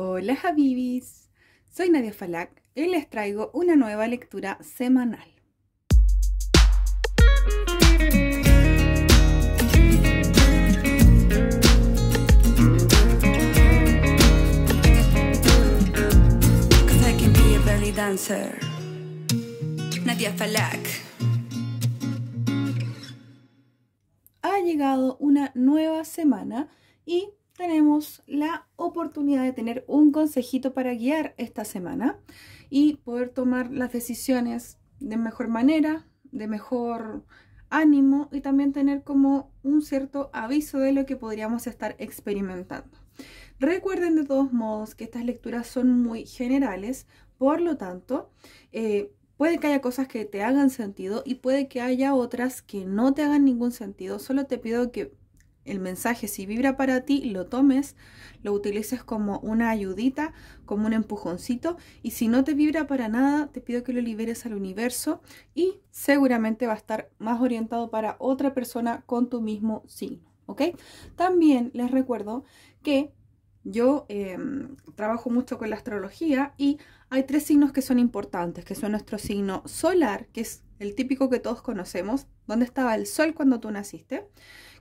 Hola Javibis, soy Nadia Falak y les traigo una nueva lectura semanal. Nadia Falak. Ha llegado una nueva semana y tenemos la oportunidad de tener un consejito para guiar esta semana y poder tomar las decisiones de mejor manera, de mejor ánimo y también tener como un cierto aviso de lo que podríamos estar experimentando. Recuerden de todos modos que estas lecturas son muy generales, por lo tanto, eh, puede que haya cosas que te hagan sentido y puede que haya otras que no te hagan ningún sentido. Solo te pido que el mensaje, si vibra para ti, lo tomes, lo utilices como una ayudita, como un empujoncito. Y si no te vibra para nada, te pido que lo liberes al universo y seguramente va a estar más orientado para otra persona con tu mismo signo. También les recuerdo que yo em, trabajo mucho con la astrología y hay tres signos que son importantes, que son nuestro signo solar, que es el típico que todos conocemos, donde estaba el sol cuando tú naciste,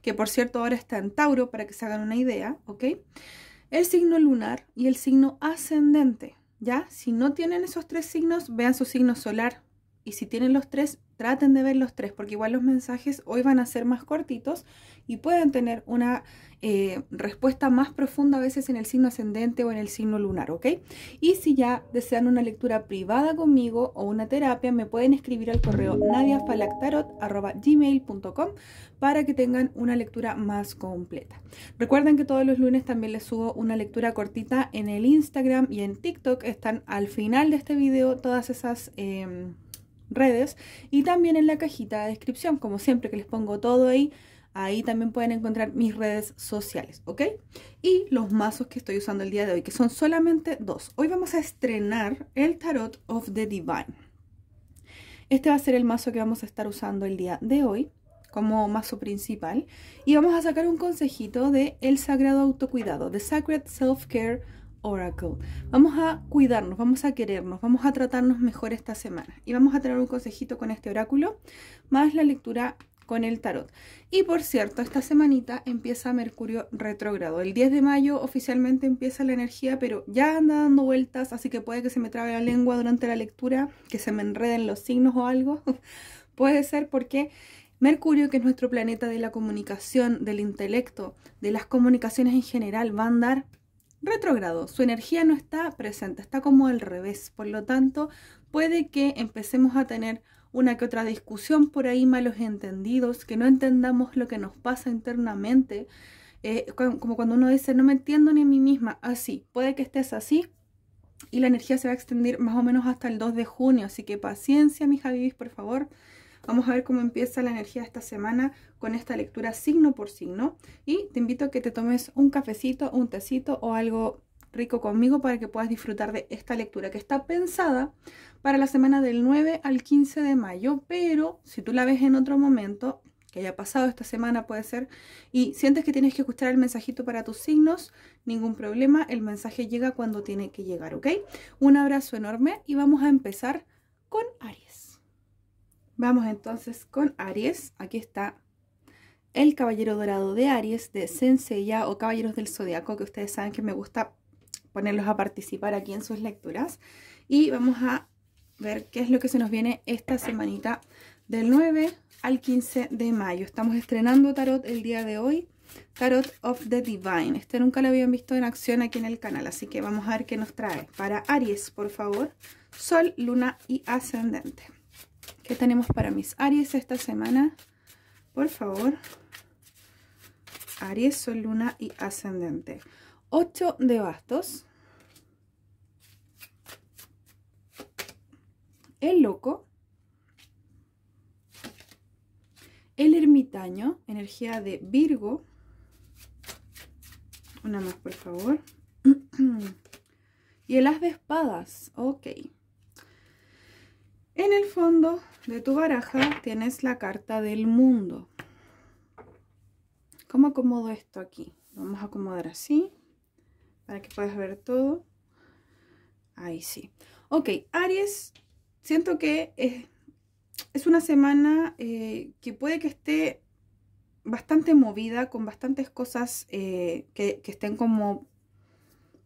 que por cierto ahora está en Tauro, para que se hagan una idea, ¿ok? El signo lunar y el signo ascendente, ¿ya? Si no tienen esos tres signos, vean su signo solar. Y si tienen los tres, traten de ver los tres, porque igual los mensajes hoy van a ser más cortitos y pueden tener una eh, respuesta más profunda a veces en el signo ascendente o en el signo lunar, ¿ok? Y si ya desean una lectura privada conmigo o una terapia, me pueden escribir al correo nadiafalactarot.gmail.com para que tengan una lectura más completa. Recuerden que todos los lunes también les subo una lectura cortita en el Instagram y en TikTok. Están al final de este video todas esas... Em, redes y también en la cajita de descripción como siempre que les pongo todo ahí Ahí también pueden encontrar mis redes sociales, ¿ok? Y los mazos que estoy usando el día de hoy, que son solamente dos. Hoy vamos a estrenar el Tarot of the Divine. Este va a ser el mazo que vamos a estar usando el día de hoy como mazo principal. Y vamos a sacar un consejito de El Sagrado Autocuidado, The Sacred Self-Care Oracle. Vamos a cuidarnos, vamos a querernos, vamos a tratarnos mejor esta semana. Y vamos a tener un consejito con este oráculo, más la lectura con el tarot. Y por cierto, esta semanita empieza Mercurio retrógrado. El 10 de mayo oficialmente empieza la energía, pero ya anda dando vueltas, así que puede que se me trabe la lengua durante la lectura, que se me enreden los signos o algo. puede ser porque Mercurio, que es nuestro planeta de la comunicación, del intelecto, de las comunicaciones en general, va a andar retrógrado. Su energía no está presente, está como al revés. Por lo tanto, puede que empecemos a tener una que otra discusión por ahí, malos entendidos, que no entendamos lo que nos pasa internamente, eh, como cuando uno dice, no me entiendo ni a mí misma, así, puede que estés así. Y la energía se va a extender más o menos hasta el 2 de junio. Así que paciencia, mis vivís por favor. Vamos a ver cómo empieza la energía esta semana con esta lectura signo por signo. Y te invito a que te tomes un cafecito, un tecito o algo rico conmigo para que puedas disfrutar de esta lectura que está pensada para la semana del 9 al 15 de mayo, pero si tú la ves en otro momento, que haya pasado esta semana puede ser, y sientes que tienes que escuchar el mensajito para tus signos, ningún problema, el mensaje llega cuando tiene que llegar, ¿ok? Un abrazo enorme y vamos a empezar con Aries. Vamos entonces con Aries, aquí está el Caballero Dorado de Aries de Senseiya o Caballeros del Zodiaco, que ustedes saben que me gusta ponerlos a participar aquí en sus lecturas. Y vamos a ver qué es lo que se nos viene esta semanita del 9 al 15 de mayo. Estamos estrenando tarot el día de hoy, Tarot of the Divine. Este nunca lo habían visto en acción aquí en el canal, así que vamos a ver qué nos trae. Para Aries, por favor, Sol, Luna y Ascendente. ¿Qué tenemos para mis Aries esta semana? Por favor, Aries, Sol, Luna y Ascendente. 8 de bastos, el loco, el ermitaño, energía de Virgo, una más por favor, y el as de espadas, ok. En el fondo de tu baraja tienes la carta del mundo. ¿Cómo acomodo esto aquí? vamos a acomodar así para que puedas ver todo. Ahí sí. Ok, Aries, siento que eh, es, una semana eh, que puede que esté bastante movida, con bastantes cosas eh, que, estén como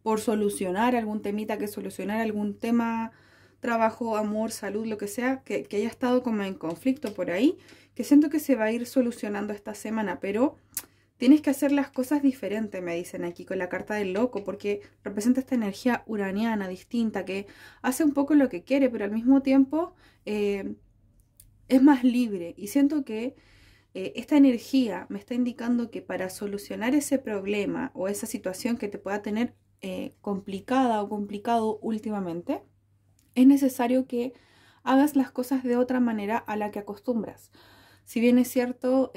por solucionar algún temita, que solucionar algún tema, trabajo, amor, salud, lo que sea, que, que haya estado como en conflicto por ahí, que siento que se va a ir solucionando esta semana, pero Tienes que hacer las cosas diferente, me dicen aquí con la carta del loco, porque representa esta energía uraniana, distinta, que hace un poco lo que quiere, pero al mismo tiempo eh, es más libre. Y siento que eh, esta energía me está indicando que para solucionar ese problema o esa situación que te pueda tener eh, complicada o complicado últimamente, es necesario que hagas las cosas de otra manera a la que acostumbras. Si bien es cierto,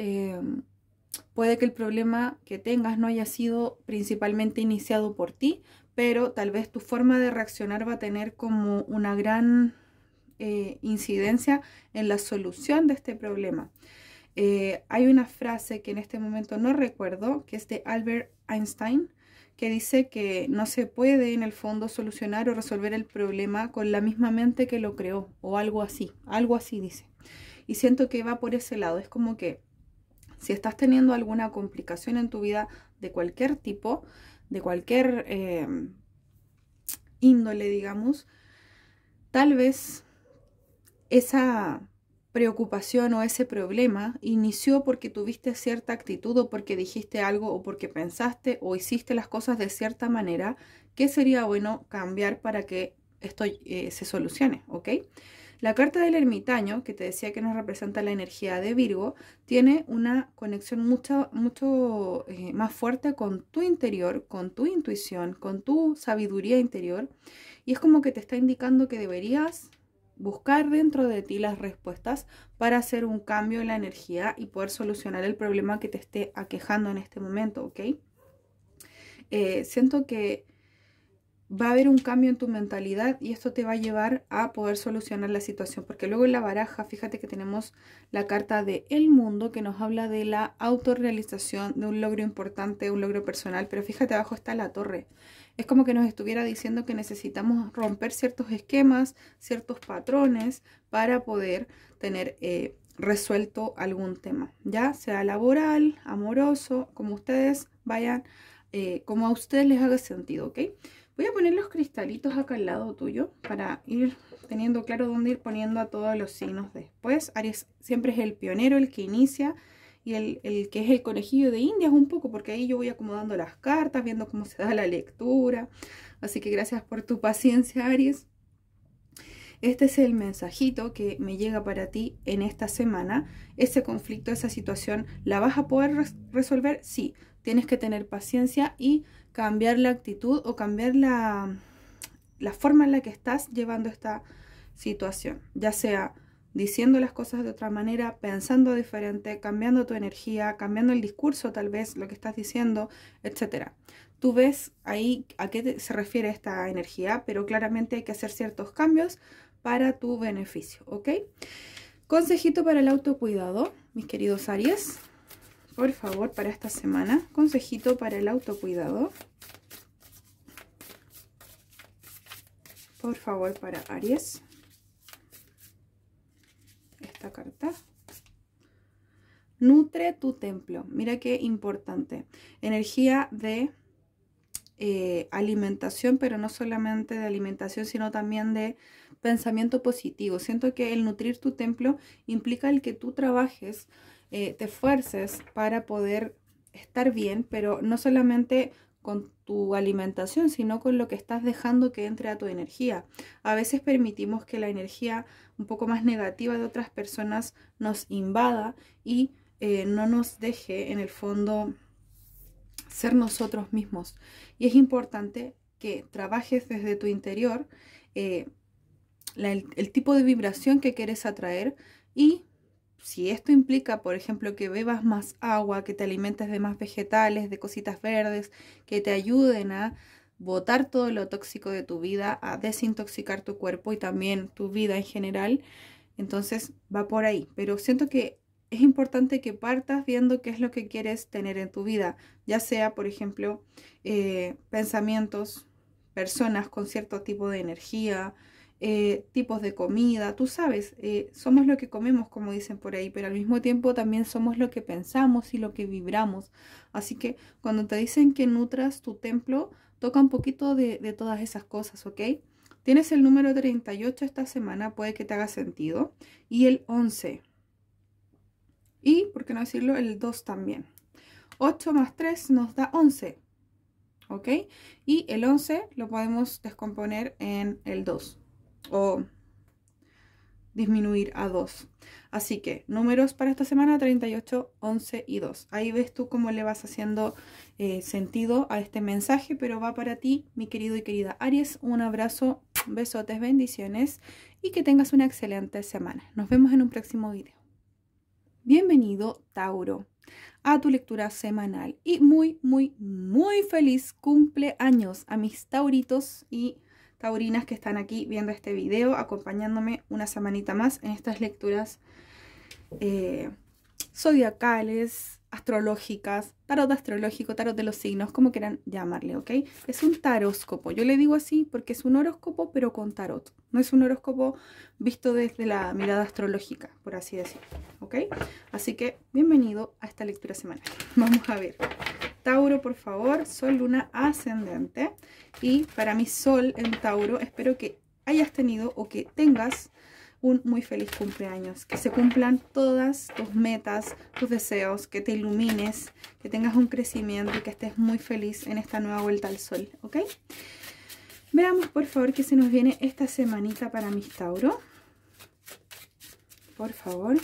Puede que el problema que tengas no haya sido principalmente iniciado por ti, pero tal vez tu forma de reaccionar va a tener como una gran eh, incidencia en la solución de este problema. Eh, hay una frase que en este momento no recuerdo, que es de Albert Einstein, que dice que no se puede en el fondo solucionar o resolver el problema con la misma mente que lo creó, o algo así, algo así dice. Y siento que va por ese lado, es como que si estás teniendo alguna complicación en tu vida de cualquier tipo, de cualquier eh, índole, digamos, tal vez esa preocupación o ese problema inició porque tuviste cierta actitud o porque dijiste algo o porque pensaste o hiciste las cosas de cierta manera que sería bueno cambiar para que esto eh, se solucione, ¿ok? La carta del ermitaño, que te decía que nos representa la energía de Virgo, tiene una conexión mucho, mucho eh, más fuerte con tu interior, con tu intuición, con tu sabiduría interior. Y es como que te está indicando que deberías buscar dentro de ti las respuestas para hacer un cambio en la energía y poder solucionar el problema que te esté aquejando en este momento, ¿ok? Eh, siento que va a haber un cambio en tu mentalidad y esto te va a llevar a poder solucionar la situación. Porque luego en la baraja, fíjate que tenemos la carta de El Mundo que nos habla de la autorrealización, de un logro importante, un logro personal. Pero fíjate, abajo está la torre. Es como que nos estuviera diciendo que necesitamos romper ciertos esquemas, ciertos patrones para poder tener eh, resuelto algún tema. Ya sea laboral, amoroso, como ustedes vayan, eh, como a ustedes les haga sentido, ¿ok? Voy a poner los cristalitos acá al lado tuyo para ir teniendo claro dónde ir poniendo a todos los signos después. Aries siempre es el pionero, el que inicia y el, que es el conejillo de Indias un poco, porque ahí yo voy acomodando las cartas, viendo cómo se da la lectura. Así que gracias por tu paciencia, Aries. Este es el mensajito que me llega para ti en esta semana. Ese conflicto, esa situación, ¿la vas a poder resolver? Sí, tienes que tener paciencia y cambiar la actitud o cambiar la, forma en la que estás llevando esta situación, ya sea diciendo las cosas de otra manera, pensando diferente, cambiando tu energía, cambiando el discurso tal vez, lo que estás diciendo, etc. Tú ves ahí a qué se refiere esta energía, pero claramente hay que hacer ciertos cambios para tu beneficio, ¿ok? Consejito para el autocuidado, mis queridos Aries por favor, para esta semana. Consejito para el autocuidado. Por favor, para Aries. Esta carta. Nutre tu templo. Mira qué importante. Energía de eh, alimentación, pero no solamente de alimentación, sino también de pensamiento positivo. Siento que el nutrir tu templo implica el que tú trabajes eh, te esfuerces para poder estar bien, pero no solamente con tu alimentación, sino con lo que estás dejando que entre a tu energía. A veces permitimos que la energía un poco más negativa de otras personas nos invada y eh, no nos deje en el fondo ser nosotros mismos. Y es importante que trabajes desde tu interior eh, el tipo de vibración que quieres atraer y si esto implica, por ejemplo, que bebas más agua, que te alimentes de más vegetales, de cositas verdes, que te ayuden a botar todo lo tóxico de tu vida, a desintoxicar tu cuerpo y también tu vida en general, entonces va por ahí. Pero siento que es importante que partas viendo qué es lo que quieres tener en tu vida, ya sea, por ejemplo, eh, pensamientos, personas con cierto tipo de energía, eh, tipos de comida, tú sabes, eh, somos lo que comemos, como dicen por ahí, pero al mismo tiempo también somos lo que pensamos y lo que vibramos. Así que cuando te dicen que nutras tu templo, toca un poquito de, de todas esas cosas, ¿ok? Tienes el número 38 esta semana, puede que te haga sentido, y el 11. Y, por qué no decirlo, el 2 también. 8 más 3 nos da 11. ¿Ok? Y el 11 lo podemos descomponer en el 2 o disminuir a 2. Así que números para esta semana 38, 11 y 2. Ahí ves tú cómo le vas haciendo eh, sentido a este mensaje, pero va para ti, mi querido y querida Aries. Un abrazo, besotes, bendiciones y que tengas una excelente semana. Nos vemos en un próximo video. Bienvenido, Tauro, a tu lectura semanal y muy, muy, muy feliz cumpleaños a mis tauritos y taurinas que están aquí viendo este video, acompañándome una semanita más en estas lecturas eh, zodiacales, astrológicas, tarot astrológico, tarot de los signos, como quieran llamarle, ¿ok? Es un taróscopo, yo le digo así porque es un horóscopo pero con tarot, no es un horóscopo visto desde la mirada astrológica, por así decirlo, ¿ok? Así que bienvenido a esta lectura semanal, vamos a ver. Tauro, por favor, Sol, Luna, Ascendente. Y para mi Sol en Tauro, espero que hayas tenido o que tengas un muy feliz cumpleaños. Que se cumplan todas tus metas, tus deseos, que te ilumines, que tengas un crecimiento y que estés muy feliz en esta nueva vuelta al sol, ¿ok? Veamos por favor qué se nos viene esta semanita para mis Tauro. Por favor.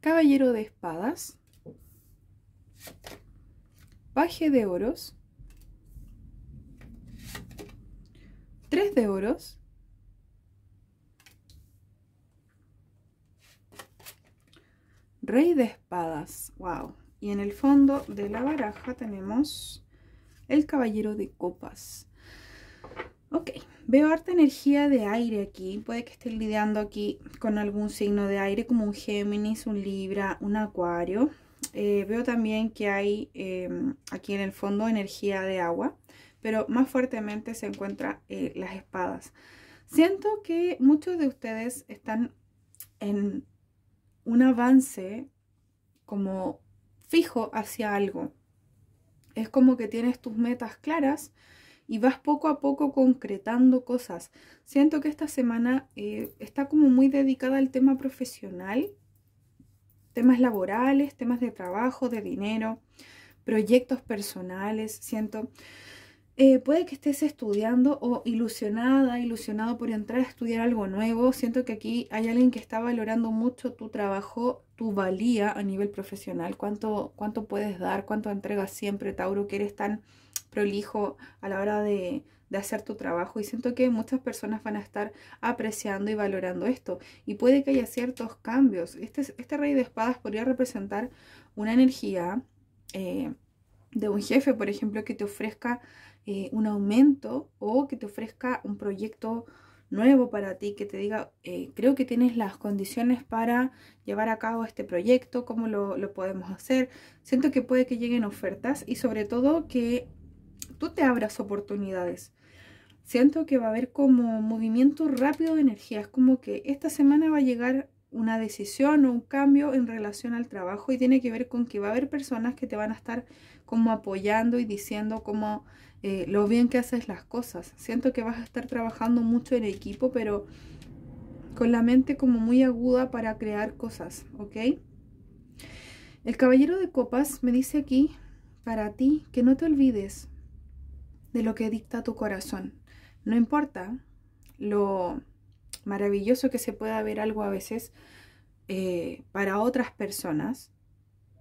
Caballero de Espadas, Paje de Oros, Tres de Oros, Rey de Espadas, wow. Y en el fondo de la baraja tenemos el Caballero de Copas. Ok. Veo harta energía de aire aquí. Puede que estén lidiando aquí con algún signo de aire como un Géminis, un Libra, un Acuario. Eh, veo también que hay em, aquí en el fondo energía de agua, pero más fuertemente se encuentran eh, las espadas. Siento que muchos de ustedes están en un avance como fijo hacia algo. Es como que tienes tus metas claras, y vas poco a poco concretando cosas. Siento que esta semana eh, está como muy dedicada al tema profesional, temas laborales, temas de trabajo, de dinero, proyectos personales, siento... Eh, puede que estés estudiando o ilusionada, ilusionado por entrar a estudiar algo nuevo. Siento que aquí hay alguien que está valorando mucho tu trabajo, tu valía a nivel profesional, cuánto, cuánto puedes dar, cuánto entregas siempre, Tauro, que eres tan prolijo a la hora de, hacer tu trabajo y siento que muchas personas van a estar apreciando y valorando esto y puede que haya ciertos cambios. Este, este rey de espadas podría representar una energía eh, de un jefe, por ejemplo, que te ofrezca eh, un aumento o que te ofrezca un proyecto nuevo para ti, que te diga, eh, creo que tienes las condiciones para llevar a cabo este proyecto, cómo lo, lo podemos hacer. Siento que puede que lleguen ofertas y sobre todo que tú te abras oportunidades. Siento que va a haber como movimiento rápido de energía. Es como que esta semana va a llegar una decisión o un cambio en relación al trabajo y tiene que ver con que va a haber personas que te van a estar como apoyando y diciendo como eh, lo bien que haces las cosas. Siento que vas a estar trabajando mucho en equipo, pero con la mente como muy aguda para crear cosas, ¿ok? El caballero de copas me dice aquí, para ti, que no te olvides de lo que dicta tu corazón. No importa lo maravilloso que se pueda ver algo a veces eh, para otras personas,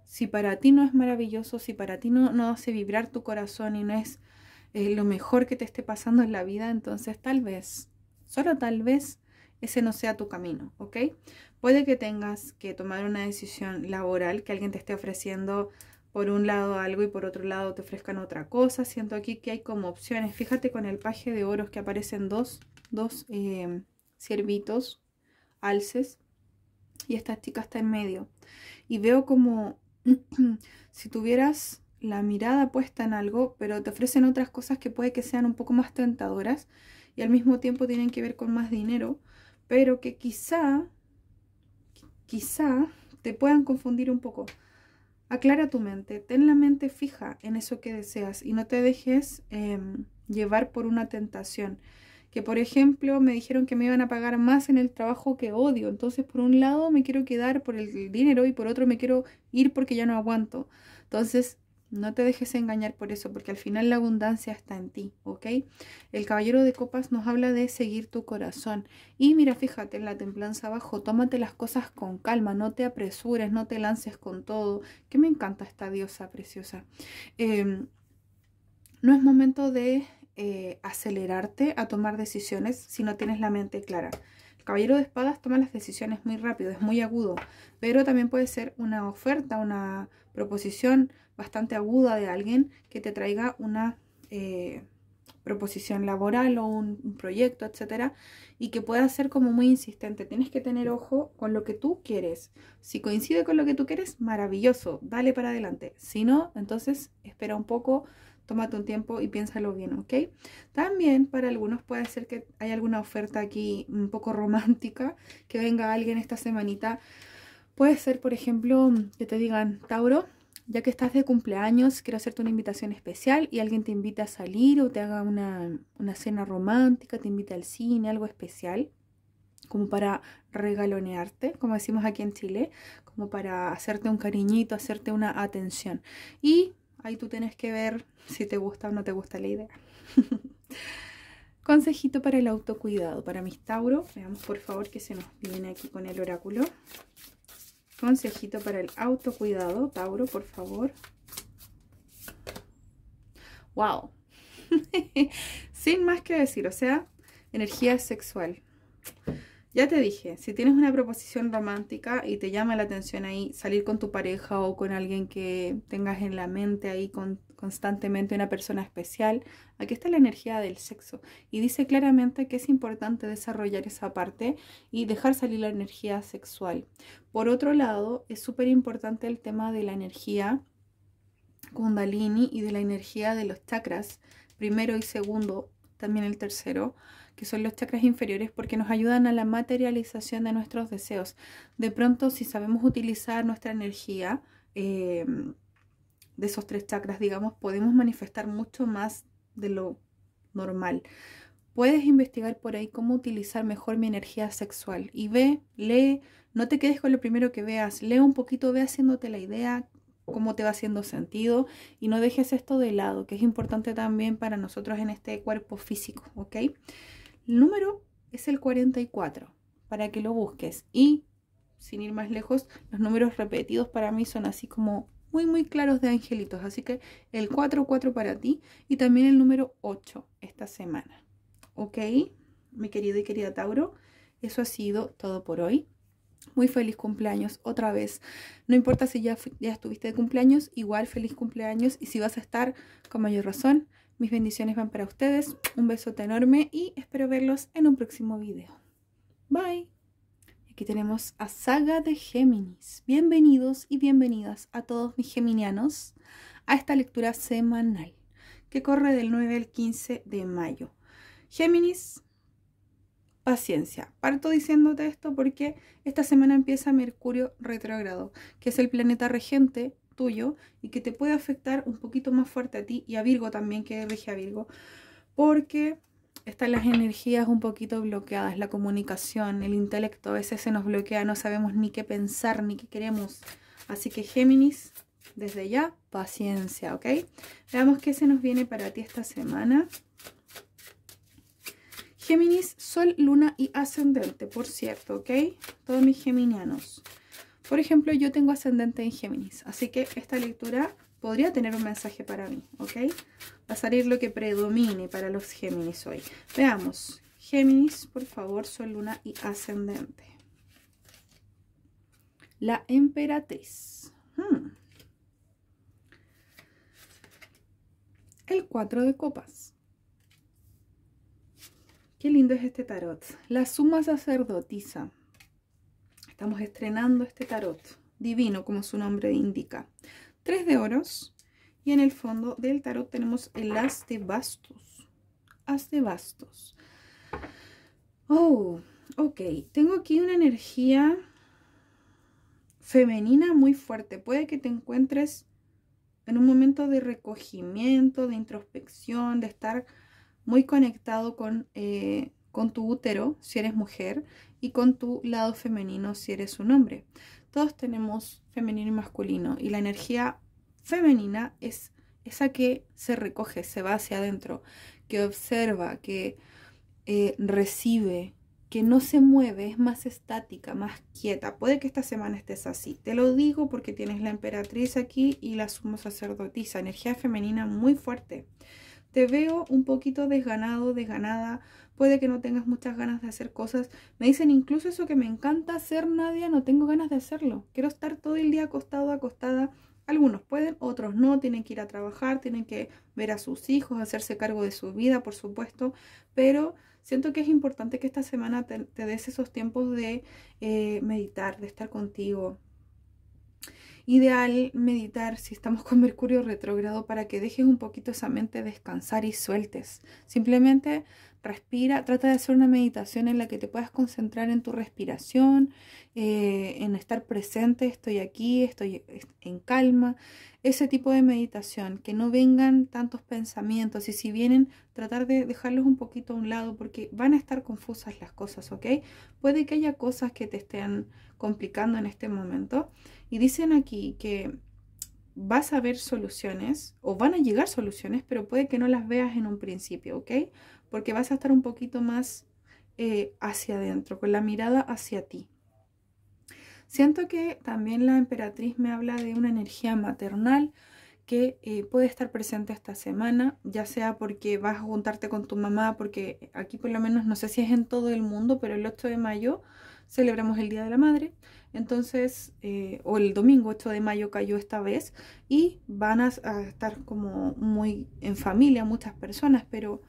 si para ti no es maravilloso, si para ti no, hace vibrar tu corazón y no es eh, lo mejor que te esté pasando en la vida, entonces tal vez, solo tal vez, ese no sea tu camino, ¿ok? Puede que tengas que tomar una decisión laboral, que alguien te esté ofreciendo por un lado algo y por otro lado te ofrezcan otra cosa. Siento aquí que hay como opciones. Fíjate con el paje de oros que aparecen dos, dos ciervitos, em, alces, y esta chica está en medio. Y veo como si tuvieras la mirada puesta en algo, pero te ofrecen otras cosas que puede que sean un poco más tentadoras y al mismo tiempo tienen que ver con más dinero, pero que quizá, quizá te puedan confundir un poco. Aclara tu mente, ten la mente fija en eso que deseas y no te dejes em, llevar por una tentación. Que por ejemplo me dijeron que me iban a pagar más en el trabajo que odio. Entonces por un lado me quiero quedar por el dinero y por otro me quiero ir porque ya no aguanto. Entonces no te dejes engañar por eso, porque al final la abundancia está en ti, ¿ok? El caballero de copas nos habla de seguir tu corazón. Y mira, fíjate en la templanza abajo, tómate las cosas con calma, no te apresures, no te lances con todo. Que me encanta esta diosa preciosa. Em, no es momento de eh, acelerarte a tomar decisiones si no tienes la mente clara. El caballero de espadas toma las decisiones muy rápido, es muy agudo, pero también puede ser una oferta, una proposición bastante aguda de alguien que te traiga una eh, proposición laboral o un, proyecto, etcétera, y que pueda ser como muy insistente. Tienes que tener ojo con lo que tú quieres. Si coincide con lo que tú quieres, maravilloso, dale para adelante. Si no, entonces espera un poco, tómate un tiempo y piénsalo bien, ¿ok? También para algunos puede ser que hay alguna oferta aquí un poco romántica, que venga alguien esta semanita Puede ser, por ejemplo, que te digan, Tauro, ya que estás de cumpleaños, quiero hacerte una invitación especial y alguien te invita a salir o te haga una, cena romántica, te invita al cine, algo especial, como para regalonearte, como decimos aquí en Chile, como para hacerte un cariñito, hacerte una atención. Y ahí tú tienes que ver si te gusta o no te gusta la idea. Consejito para el autocuidado, para mis Tauro. Veamos por favor que se nos viene aquí con el oráculo. Consejito para el autocuidado, Tauro, por favor. ¡Wow! Sin más que decir, o sea, energía sexual. Ya te dije, si tienes una proposición romántica y te llama la atención ahí salir con tu pareja o con alguien que tengas en la mente ahí con constantemente una persona especial. Aquí está la energía del sexo y dice claramente que es importante desarrollar esa parte y dejar salir la energía sexual. Por otro lado, es súper importante el tema de la energía kundalini y de la energía de los chakras, primero y segundo, también el tercero, que son los chakras inferiores porque nos ayudan a la materialización de nuestros deseos. De pronto, si sabemos utilizar nuestra energía, eh, de esos tres chakras, digamos, podemos manifestar mucho más de lo normal. Puedes investigar por ahí cómo utilizar mejor mi energía sexual y ve, lee, no te quedes con lo primero que veas, lee un poquito, ve haciéndote la idea, cómo te va haciendo sentido y no dejes esto de lado, que es importante también para nosotros en este cuerpo físico, ¿ok? El número es el 44, para que lo busques y, sin ir más lejos, los números repetidos para mí son así como muy, claros de angelitos. Así que el 44 para ti y también el número 8 esta semana. ¿Ok? Mi querido y querida Tauro, eso ha sido todo por hoy. Muy feliz cumpleaños otra vez. No importa si ya, ya estuviste de cumpleaños, igual feliz cumpleaños. Y si vas a estar, con mayor razón, mis bendiciones van para ustedes. Un besote enorme y espero verlos en un próximo vídeo Bye. Aquí tenemos a Saga de Géminis. Bienvenidos y bienvenidas a todos mis geminianos a esta lectura semanal que corre del 9 al 15 de mayo. Géminis, paciencia. Parto diciéndote esto porque esta semana empieza Mercurio retrógrado, que es el planeta regente tuyo y que te puede afectar un poquito más fuerte a ti y a Virgo también, que rige a Virgo, porque están las energías un poquito bloqueadas, la comunicación, el intelecto, a veces se nos bloquea, no sabemos ni qué pensar, ni qué queremos. Así que Géminis, desde ya, paciencia, ¿ok? Veamos qué se nos viene para ti esta semana. Géminis, Sol, Luna y Ascendente, por cierto, ¿ok? Todos mis geminianos. Por ejemplo, yo tengo ascendente en Géminis, así que esta lectura podría tener un mensaje para mí, ¿ok? Va a salir lo que predomine para los Géminis hoy. Veamos, Géminis, por favor, Sol, Luna y Ascendente. La Emperatriz. Hmm. El Cuatro de copas. Qué lindo es este tarot. La suma sacerdotisa. Estamos estrenando este tarot. Divino, como su nombre indica tres de oros. Y en el fondo del tarot tenemos el as de bastos. As de bastos. Oh, ok. Tengo aquí una energía femenina muy fuerte. Puede que te encuentres en un momento de recogimiento, de introspección, de estar muy conectado con, eh, con tu útero si eres mujer y con tu lado femenino si eres un hombre todos tenemos femenino y masculino y la energía femenina es esa que se recoge, se va hacia adentro, que observa, que eh, recibe, que no se mueve, es más estática, más quieta. Puede que esta semana estés así. Te lo digo porque tienes la emperatriz aquí y la sumo sacerdotisa, energía femenina muy fuerte. Te veo un poquito desganado, desganada, puede que no tengas muchas ganas de hacer cosas. Me dicen incluso eso que me encanta hacer, nadie. no tengo ganas de hacerlo. Quiero estar todo el día acostado, acostada. Algunos pueden, otros no, tienen que ir a trabajar, tienen que ver a sus hijos, hacerse cargo de su vida, por supuesto, pero siento que es importante que esta semana te, des esos tiempos de eh, meditar, de estar contigo. Ideal meditar si estamos con Mercurio retrógrado para que dejes un poquito esa mente descansar y sueltes. Simplemente Respira, trata de hacer una meditación en la que te puedas concentrar en tu respiración, eh, en estar presente, estoy aquí, estoy en calma. Ese tipo de meditación, que no vengan tantos pensamientos y si vienen, tratar de dejarlos un poquito a un lado porque van a estar confusas las cosas, ¿ok? Puede que haya cosas que te estén complicando en este momento. Y dicen aquí que vas a ver soluciones o van a llegar soluciones, pero puede que no las veas en un principio, ¿ok? porque vas a estar un poquito más eh, hacia adentro, con la mirada hacia ti. Siento que también la emperatriz me habla de una energía maternal que eh, puede estar presente esta semana, ya sea porque vas a juntarte con tu mamá, porque aquí por lo menos no sé si es en todo el mundo, pero el 8 de mayo celebramos el Día de la Madre, entonces, eh, o el domingo 8 de mayo cayó esta vez, y van a estar como muy en familia muchas personas, pero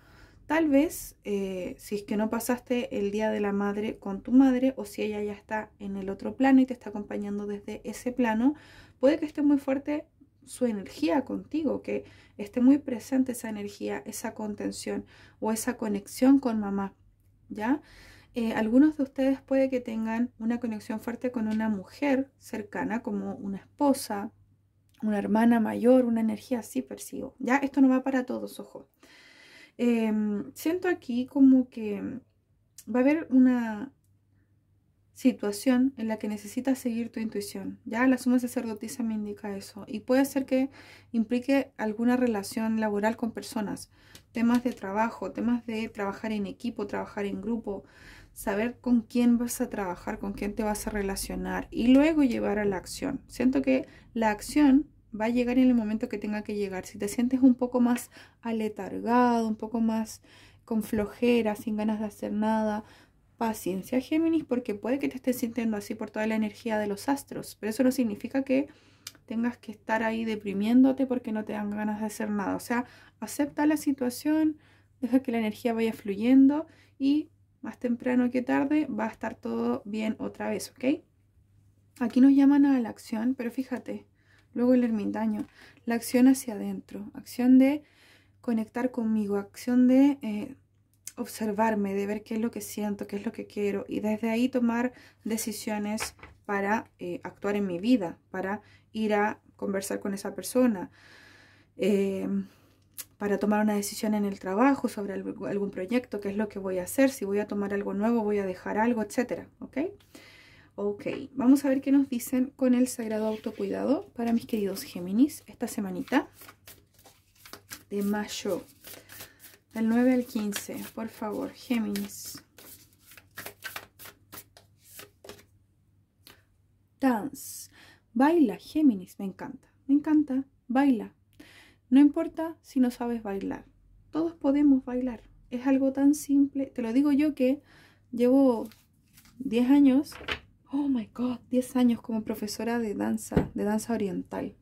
Tal vez, eh, si es que no pasaste el Día de la Madre con tu madre o si ella ya está en el otro plano y te está acompañando desde ese plano, puede que esté muy fuerte su energía contigo, que esté muy presente esa energía, esa contención o esa conexión con mamá, ¿ya? Eh, algunos de ustedes puede que tengan una conexión fuerte con una mujer cercana, como una esposa, una hermana mayor, una energía así percibo. Ya, esto no va para todos, ojo. Em, siento aquí como que va a haber una situación en la que necesitas seguir tu intuición. Ya la suma sacerdotisa me indica eso. Y puede ser que implique alguna relación laboral con personas, temas de trabajo, temas de trabajar en equipo, trabajar en grupo, saber con quién vas a trabajar, con quién te vas a relacionar y luego llevar a la acción. Siento que la acción va a llegar en el momento que tenga que llegar. Si te sientes un poco más aletargado, un poco más con flojera, sin ganas de hacer nada, paciencia Géminis porque puede que te estés sintiendo así por toda la energía de los astros, pero eso no significa que tengas que estar ahí deprimiéndote porque no te dan ganas de hacer nada. O sea, acepta la situación, deja que la energía vaya fluyendo y más temprano que tarde va a estar todo bien otra vez, ¿ok? Aquí nos llaman a la acción, pero fíjate, Luego el ermitaño, la acción hacia adentro, acción de conectar conmigo, acción de eh, observarme, de ver qué es lo que siento, qué es lo que quiero y desde ahí tomar decisiones para eh, actuar en mi vida, para ir a conversar con esa persona, em, para tomar una decisión en el trabajo sobre algún proyecto, qué es lo que voy a hacer, si voy a tomar algo nuevo, voy a dejar algo, etcétera, ¿ok? Ok, vamos a ver qué nos dicen con el sagrado autocuidado para mis queridos Géminis esta semanita de mayo, del 9 al 15. Por favor, Géminis. Dance. Baila, Géminis, me encanta, me encanta, baila. No importa si no sabes bailar, todos podemos bailar. Es algo tan simple, te lo digo yo que llevo 10 años oh my god, 10 años como profesora de danza, de danza oriental.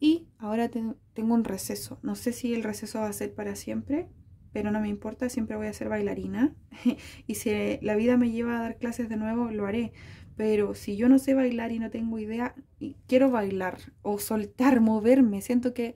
Y ahora tengo un receso. No sé si el receso va a ser para siempre, pero no me importa, siempre voy a ser bailarina. y si la vida me lleva a dar clases de nuevo, lo haré. Pero si yo no sé bailar y no tengo idea, y quiero bailar o soltar, moverme, siento que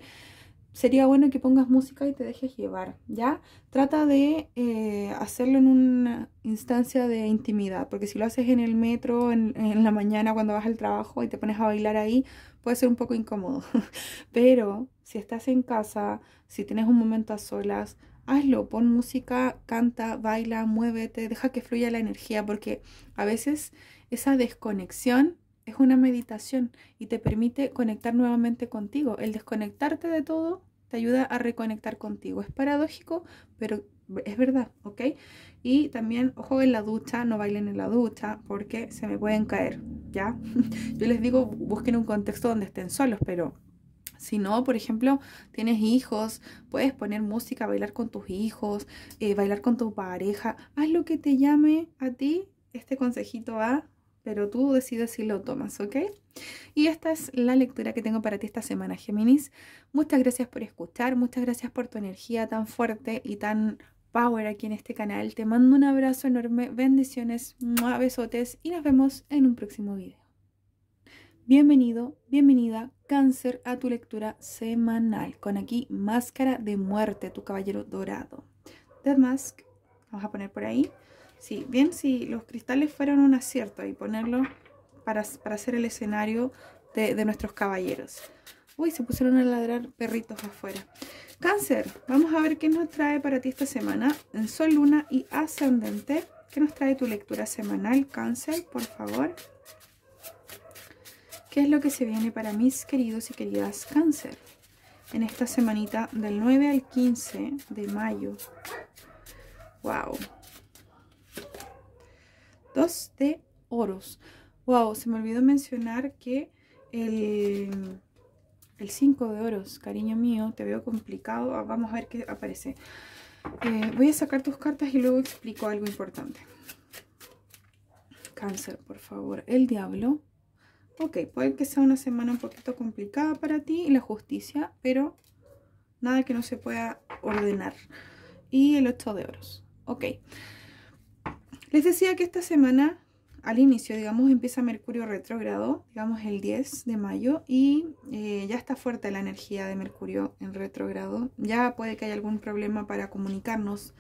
sería bueno que pongas música y te dejes llevar, ¿ya? Trata de eh, hacerlo en una instancia de intimidad, porque si lo haces en el metro, en, en la mañana cuando vas al trabajo y te pones a bailar ahí, puede ser un poco incómodo. Pero si estás en casa, si tienes un momento a solas, hazlo, pon música, canta, baila, muévete, deja que fluya la energía, porque a veces esa desconexión es una meditación y te permite conectar nuevamente contigo. El desconectarte de todo te ayuda a reconectar contigo. Es paradójico, pero es verdad, ¿ok? Y también, ojo en la ducha, no bailen en la ducha porque se me pueden caer, ¿ya? Yo les digo, busquen un contexto donde estén solos, pero si no, por ejemplo, tienes hijos, puedes poner música, bailar con tus hijos, eh, bailar con tu pareja, haz lo que te llame a ti. Este consejito a... ¿ah? pero tú decides si lo tomas, ¿ok? Y esta es la lectura que tengo para ti esta semana, Géminis. Muchas gracias por escuchar, muchas gracias por tu energía tan fuerte y tan power aquí en este canal. Te mando un abrazo enorme, bendiciones, besotes y nos vemos en un próximo video. Bienvenido, bienvenida, cáncer, a tu lectura semanal con aquí Máscara de Muerte, tu caballero dorado. The Mask, vamos a poner por ahí. Sí, bien si los cristales fueron un acierto y ponerlo para, hacer el escenario de, nuestros caballeros. Uy, se pusieron a ladrar perritos afuera. Cáncer, vamos a ver qué nos trae para ti esta semana en Sol, Luna y Ascendente. ¿Qué nos trae tu lectura semanal, Cáncer, por favor? ¿Qué es lo que se viene para mis queridos y queridas Cáncer? En esta semanita del 9 al 15 de mayo. ¡Wow! dos de oros. Wow, se me olvidó mencionar que el... El 5 de oros, cariño mío, te veo complicado. Ah, vamos a ver qué aparece. Eh, voy a sacar tus cartas y luego explico algo importante. Cáncer, por favor. El diablo. Ok, puede que sea una semana un poquito complicada para ti y la justicia, pero nada que no se pueda ordenar. Y el 8 de oros. Ok. Les decía que esta semana, al inicio, digamos, empieza Mercurio retrógrado, digamos el 10 de mayo, y eh, ya está fuerte la energía de Mercurio en retrógrado. Ya puede que haya algún problema para comunicarnos.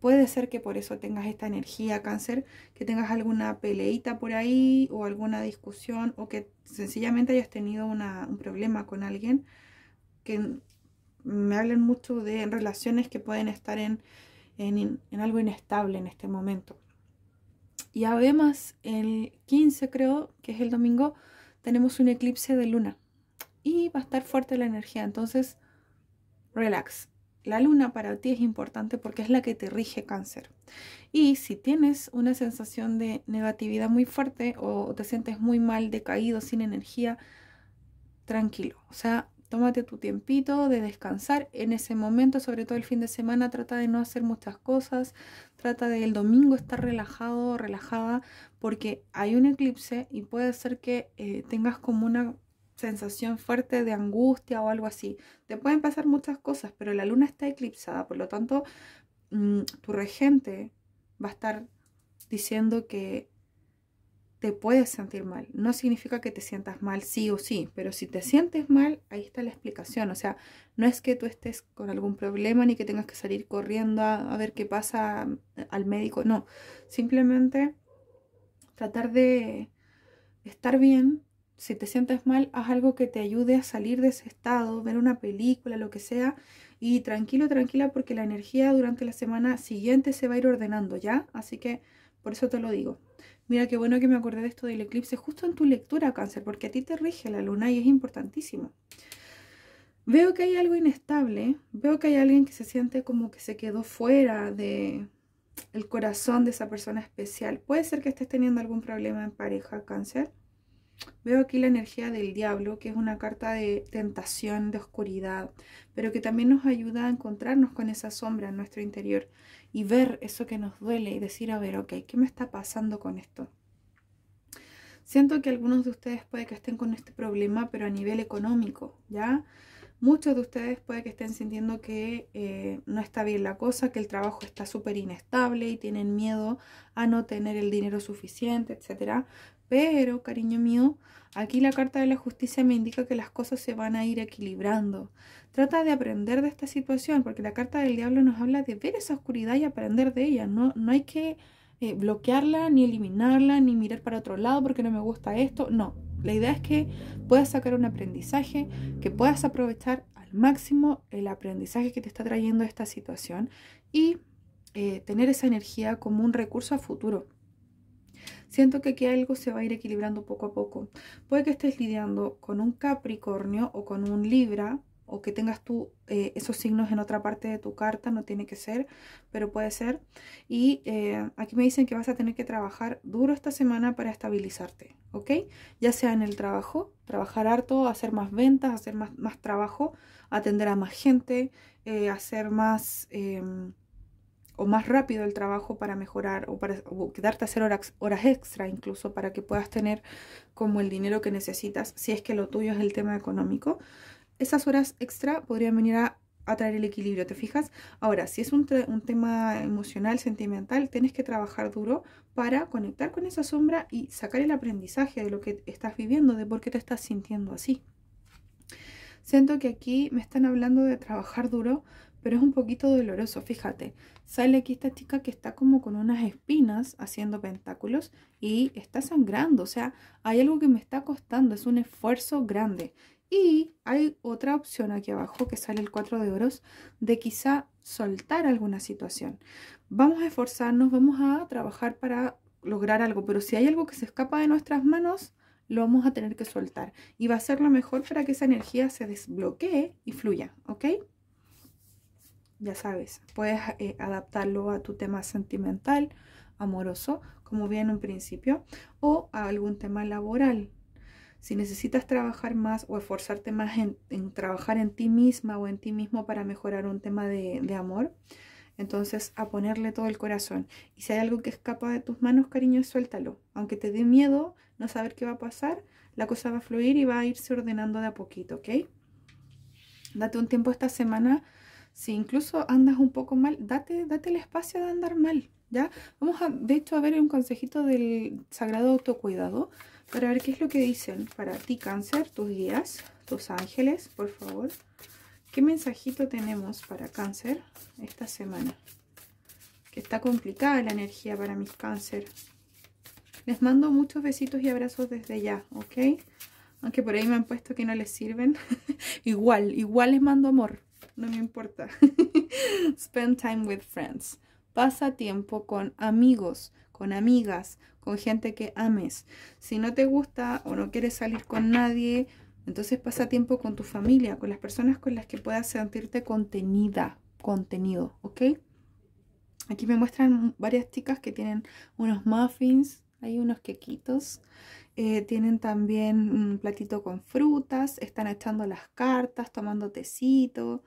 Puede ser que por eso tengas esta energía cáncer, que tengas alguna peleita por ahí o alguna discusión o que sencillamente hayas tenido un problema con alguien. Que me hablan mucho de relaciones que pueden estar en, en algo inestable en este momento. Y además, el 15 creo, que es el domingo, tenemos un eclipse de luna. Y va a estar fuerte la energía. Entonces, relax. La luna para ti es importante porque es la que te rige cáncer. Y si tienes una sensación de negatividad muy fuerte o te sientes muy mal, decaído, sin energía, tranquilo. O sea, Tómate tu tiempito de descansar en ese momento, sobre todo el fin de semana, trata de no hacer muchas cosas, trata de el domingo estar relajado o relajada, porque hay un eclipse y puede ser que eh, tengas como una sensación fuerte de angustia o algo así. Te pueden pasar muchas cosas, pero la luna está eclipsada, por lo tanto, mm, tu regente va a estar diciendo que te puedes sentir mal. No significa que te sientas mal sí o sí, pero si te sientes mal, ahí está la explicación. O sea, no es que tú estés con algún problema ni que tengas que salir corriendo a, ver qué pasa eh, al médico, no. Simplemente tratar de estar bien. Si te sientes mal, haz algo que te ayude a salir de ese estado, ver una película, lo que sea, y tranquilo, tranquila, porque la energía durante la semana siguiente se va a ir ordenando, ¿ya? Así que por eso te lo digo. Mira qué bueno que me acordé de esto del eclipse justo en tu lectura, cáncer, porque a ti te rige la luna y es importantísimo. Veo que hay algo inestable, veo que hay alguien que se siente como que se quedó fuera de el corazón de esa persona especial. Puede ser que estés teniendo algún problema en pareja, cáncer. Veo aquí la energía del diablo, que es una carta de tentación, de oscuridad, pero que también nos ayuda a encontrarnos con esa sombra en nuestro interior y ver eso que nos duele y decir, a ver, ok, ¿qué me está pasando con esto? Siento que algunos de ustedes puede que estén con este problema, pero a nivel económico, ¿ya? Muchos de ustedes puede que estén sintiendo que eh, no está bien la cosa, que el trabajo está súper inestable y tienen miedo a no tener el dinero suficiente, etc. Pero, cariño mío, aquí la carta de la justicia me indica que las cosas se van a ir equilibrando. Trata de aprender de esta situación, porque la carta del diablo nos habla de ver esa oscuridad y aprender de ella. No, no hay que eh, bloquearla, ni eliminarla, ni mirar para otro lado porque no me gusta esto. No, la idea es que puedas sacar un aprendizaje, que puedas aprovechar al máximo el aprendizaje que te está trayendo esta situación y eh, tener esa energía como un recurso a futuro Siento que aquí algo se va a ir equilibrando poco a poco. Puede que estés lidiando con un Capricornio o con un Libra o que tengas tú eh, esos signos en otra parte de tu carta, no tiene que ser, pero puede ser. Y eh, aquí me dicen que vas a tener que trabajar duro esta semana para estabilizarte, ¿ok? Ya sea en el trabajo, trabajar harto, hacer más ventas, hacer más, más trabajo, atender a más gente, eh, hacer más em, o más rápido el trabajo para mejorar o para quedarte a hacer horas, horas extra incluso para que puedas tener como el dinero que necesitas si es que lo tuyo es el tema económico. Esas horas extra podrían venir a traer el equilibrio, ¿te fijas? Ahora, si es un, un, tema emocional, sentimental, tienes que trabajar duro para conectar con esa sombra y sacar el aprendizaje de lo que estás viviendo, de por qué te estás sintiendo así. Siento que aquí me están hablando de trabajar duro, pero es un poquito doloroso, fíjate. Sale aquí esta chica que está como con unas espinas haciendo pentáculos y está sangrando, o sea, hay algo que me está costando, es un esfuerzo grande. Y hay otra opción aquí abajo que sale el 4 de oros de quizá soltar alguna situación. Vamos a esforzarnos, vamos a trabajar para lograr algo, pero si hay algo que se escapa de nuestras manos, lo vamos a tener que soltar. Y va a ser lo mejor para que esa energía se desbloquee y fluya, ¿ok? ya sabes, puedes eh, adaptarlo a tu tema sentimental, amoroso, como vi en un principio, o a algún tema laboral. Si necesitas trabajar más o esforzarte más en, trabajar en ti misma o en ti mismo para mejorar un tema de, de amor, entonces, a ponerle todo el corazón. Y si hay algo que escapa de tus manos, cariño, suéltalo. Aunque te dé miedo no saber qué va a pasar, la cosa va a fluir y va a irse ordenando de a poquito, ¿ok? Date un tiempo esta semana si incluso andas un poco mal, date, date el espacio de andar mal, ¿ya? Vamos a, de hecho, a ver un consejito del Sagrado Autocuidado para ver qué es lo que dicen para ti, Cáncer, tus guías, tus ángeles, por favor. ¿Qué mensajito tenemos para Cáncer esta semana? Que está complicada la energía para mis Cáncer. Les mando muchos besitos y abrazos desde ya, ¿ok? Aunque por ahí me han puesto que no les sirven. igual, igual les mando amor, no me importa. Spend time with friends. Pasa tiempo con amigos, con amigas, con gente que ames. Si no te gusta o no quieres salir con nadie, entonces pasa tiempo con tu familia, con las personas con las que puedas sentirte contenida, contenido, ¿ok? Aquí me muestran varias chicas que tienen unos muffins, hay unos quequitos, eh, tienen también un platito con frutas, están echando las cartas, tomando tecito.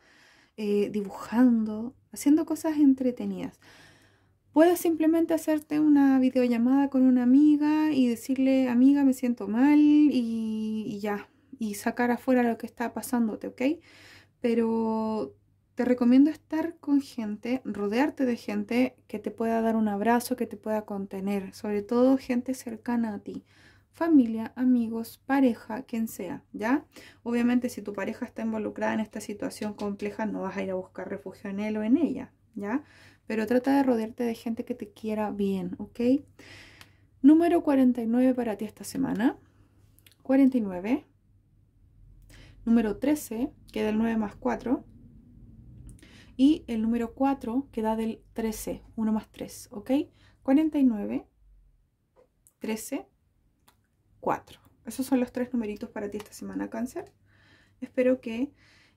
Eh, dibujando, haciendo cosas entretenidas. Puedes simplemente hacerte una videollamada con una amiga y decirle, amiga, me siento mal y, y ya, y sacar afuera lo que está pasándote, ¿ok? Pero te recomiendo estar con gente, rodearte de gente que te pueda dar un abrazo, que te pueda contener, sobre todo gente cercana a ti familia, amigos, pareja, quien sea, ¿ya? Obviamente si tu pareja está involucrada en esta situación compleja no vas a ir a buscar refugio en él o en ella, ¿ya? Pero trata de rodearte de gente que te quiera bien, ¿ok? Número 49 para ti esta semana. 49. Número 13, queda el 9 más 4. Y el número 4 que da del 13, 1 más 3, ¿ok? 49, 13, esos son los tres numeritos para ti esta semana, cáncer. Espero que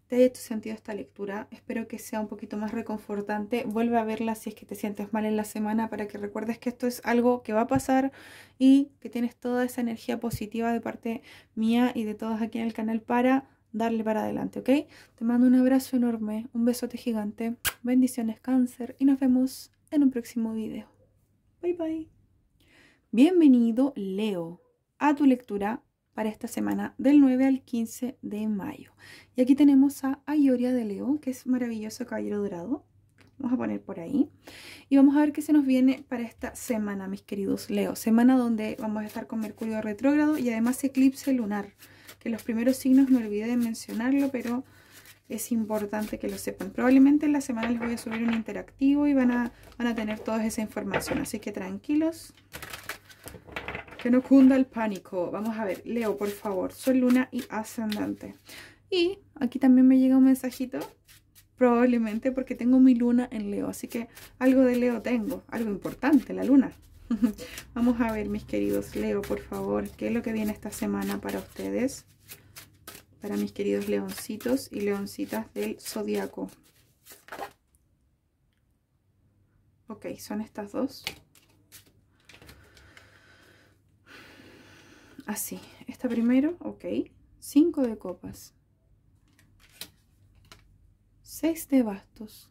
te haya hecho sentido esta lectura. Espero que sea un poquito más reconfortante. Vuelve a verla si es que te sientes mal en la semana para que recuerdes que esto es algo que va a pasar y que tienes toda esa energía positiva de parte mía y de todas aquí en el canal para darle para adelante, ¿ok? Te mando un abrazo enorme, un besote gigante, bendiciones cáncer y nos vemos en un próximo video. Bye bye. Bienvenido Leo a tu lectura para esta semana del 9 al 15 de mayo. Y aquí tenemos a Ayoria de Leo, que es maravilloso caballero dorado. Vamos a poner por ahí. Y vamos a ver qué se nos viene para esta semana, mis queridos Leo. Semana donde vamos a estar con Mercurio retrógrado y además eclipse lunar. Que los primeros signos me olvidé de mencionarlo, pero es importante que lo sepan. Probablemente en la semana les voy a subir un interactivo y van a, van a tener toda esa información. Así que tranquilos, que no cunda el pánico. Vamos a ver, Leo, por favor. Soy luna y ascendente. Y aquí también me llega un mensajito. Probablemente porque tengo mi luna en Leo. Así que algo de Leo tengo. Algo importante, la luna. Vamos a ver, mis queridos Leo, por favor. ¿Qué es lo que viene esta semana para ustedes? Para mis queridos leoncitos y leoncitas del zodiaco. Ok, son estas dos. así ah, esta primero ok 5 de copas 6 de bastos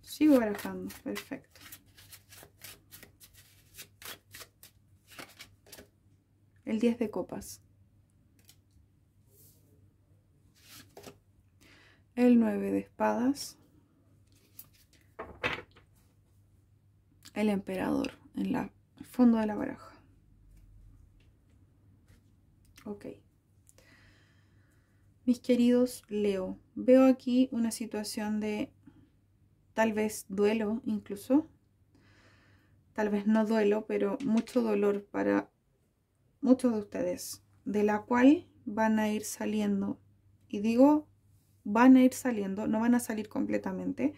sigo barajando perfecto el 10 de copas el 9 de espadas el emperador en la fondo de la baraja. Ok. Mis queridos Leo, veo aquí una situación de tal vez duelo incluso. Tal vez no duelo, pero mucho dolor para muchos de ustedes, de la cual van a ir saliendo. Y digo, van a ir saliendo, no van a salir completamente,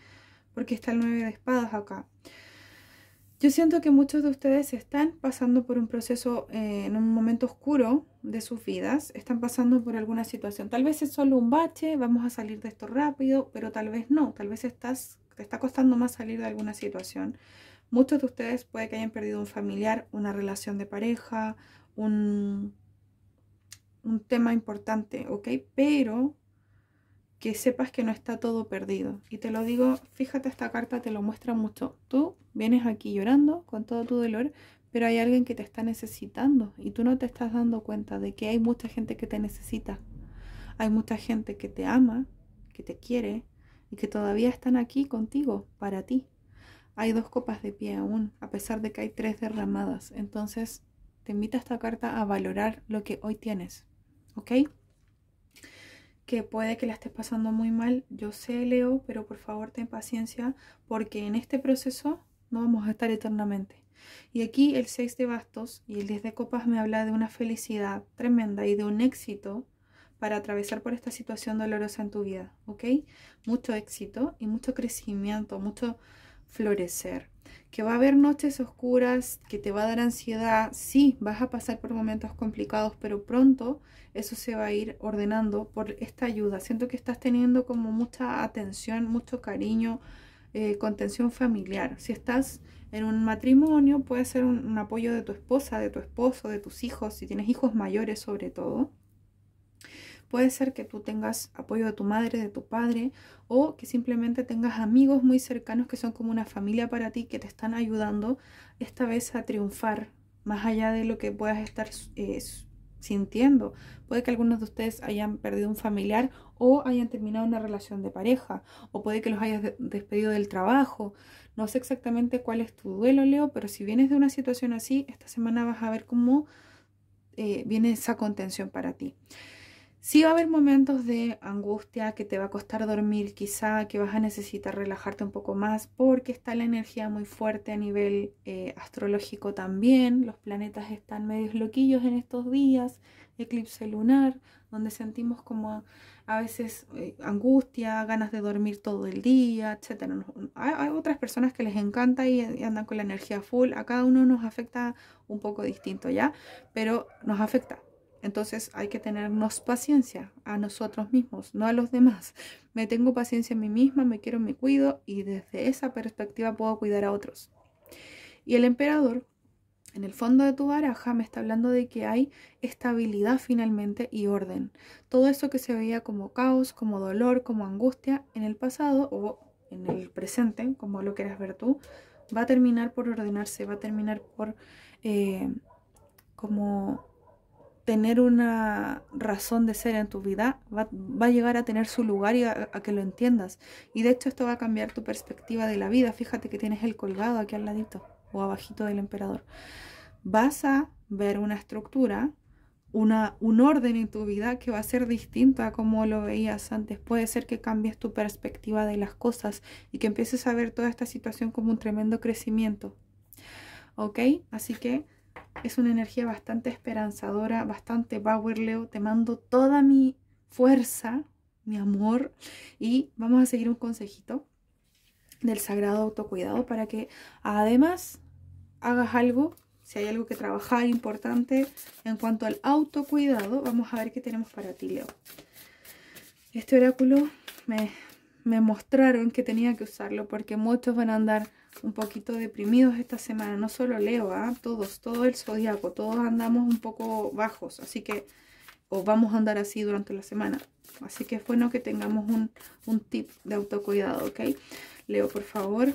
porque está el 9 de espadas acá. Yo siento que muchos de ustedes están pasando por un proceso eh, en un momento oscuro de sus vidas, están pasando por alguna situación. Tal vez es solo un bache, vamos a salir de esto rápido, pero tal vez no, tal vez estás, te está costando más salir de alguna situación. Muchos de ustedes puede que hayan perdido un familiar, una relación de pareja, un, un tema importante, ¿ok? Pero que sepas que no está todo perdido. Y te lo digo, fíjate, esta carta te lo muestra mucho. Tú vienes aquí llorando con todo tu dolor, pero hay alguien que te está necesitando y tú no te estás dando cuenta de que hay mucha gente que te necesita. Hay mucha gente que te ama, que te quiere y que todavía están aquí contigo, para ti. Hay dos copas de pie aún, a pesar de que hay tres derramadas. Entonces, te invita esta carta a valorar lo que hoy tienes. ¿Ok? que puede que la estés pasando muy mal. Yo sé, Leo, pero por favor ten paciencia porque en este proceso no vamos a estar eternamente. Y aquí el 6 de bastos y el 10 de copas me habla de una felicidad tremenda y de un éxito para atravesar por esta situación dolorosa en tu vida, ¿ok? Mucho éxito y mucho crecimiento, mucho florecer que va a haber noches oscuras, que te va a dar ansiedad, sí, vas a pasar por momentos complicados, pero pronto eso se va a ir ordenando por esta ayuda. Siento que estás teniendo como mucha atención, mucho cariño, eh, contención familiar. Si estás en un matrimonio, puede ser un apoyo de tu esposa, de tu esposo, de tus hijos, si tienes hijos mayores sobre todo. Puede ser que tú tengas apoyo de tu madre, de tu padre, o que simplemente tengas amigos muy cercanos que son como una familia para ti, que te están ayudando esta vez a triunfar, más allá de lo que puedas estar eh, sintiendo. Puede que algunos de ustedes hayan perdido un familiar o hayan terminado una relación de pareja, o puede que los hayas despedido del trabajo. No sé exactamente cuál es tu duelo, Leo, pero si vienes de una situación así, esta semana vas a ver cómo eh, viene esa contención para ti. Sí va a haber momentos de angustia, que te va a costar dormir quizá, que vas a necesitar relajarte un poco más porque está la energía muy fuerte a nivel eh, astrológico también. Los planetas están medios loquillos en estos días, eclipse lunar, donde sentimos como a, veces eh, angustia, ganas de dormir todo el día, etc. Hay, otras personas que les encanta y andan con la energía full. A cada uno nos afecta un poco distinto ya, pero nos afecta. Entonces hay que tenernos paciencia a nosotros mismos, no a los demás. Me tengo paciencia a mí misma, me quiero, me cuido y desde esa perspectiva puedo cuidar a otros. Y el emperador, en el fondo de tu baraja, me está hablando de que hay estabilidad finalmente y orden. Todo eso que se veía como caos, como dolor, como angustia en el pasado o en el presente, como lo quieras ver tú, va a terminar por ordenarse, va a terminar por eh, como tener una razón de ser en tu vida, va, a llegar a tener su lugar y a, que lo entiendas. Y de hecho esto va a cambiar tu perspectiva de la vida. Fíjate que tienes el colgado aquí al ladito o abajito del emperador. Vas a ver una estructura, una, un orden en tu vida que va a ser distinto a como lo veías antes. Puede ser que cambies tu perspectiva de las cosas y que empieces a ver toda esta situación como un tremendo crecimiento. ¿Ok? Así que es una energía bastante esperanzadora, bastante power, Leo. Te mando toda mi fuerza, mi amor. Y vamos a seguir un consejito del sagrado autocuidado para que además hagas algo, si hay algo que trabajar importante en cuanto al autocuidado, vamos a ver qué tenemos para ti, Leo. Este oráculo me, me mostraron que tenía que usarlo porque muchos van a andar un poquito deprimidos esta semana. No solo Leo, ¿ah? todos, todo el zodiaco, todos andamos un poco bajos, así que, o vamos a andar así durante la semana. Así que es bueno que tengamos un, tip de autocuidado, ¿ok? Leo, por favor.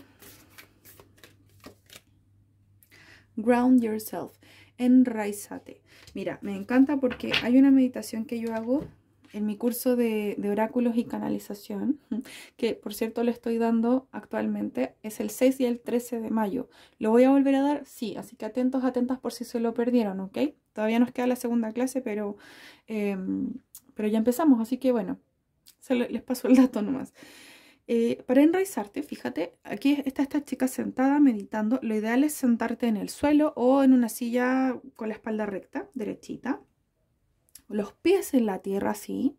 Ground yourself, enraízate. Mira, me encanta porque hay una meditación que yo hago en mi curso de, oráculos y canalización, que por cierto lo estoy dando actualmente, es el 6 y el 13 de mayo. ¿Lo voy a volver a dar? Sí, así que atentos, atentas por si se lo perdieron, ¿ok? Todavía nos queda la segunda clase, pero, em, pero ya empezamos, así que bueno, les paso el dato nomás. Eh, para enraizarte, fíjate, aquí está esta chica sentada meditando. Lo ideal es sentarte en el suelo o en una silla con la espalda recta, derechita los pies en la tierra así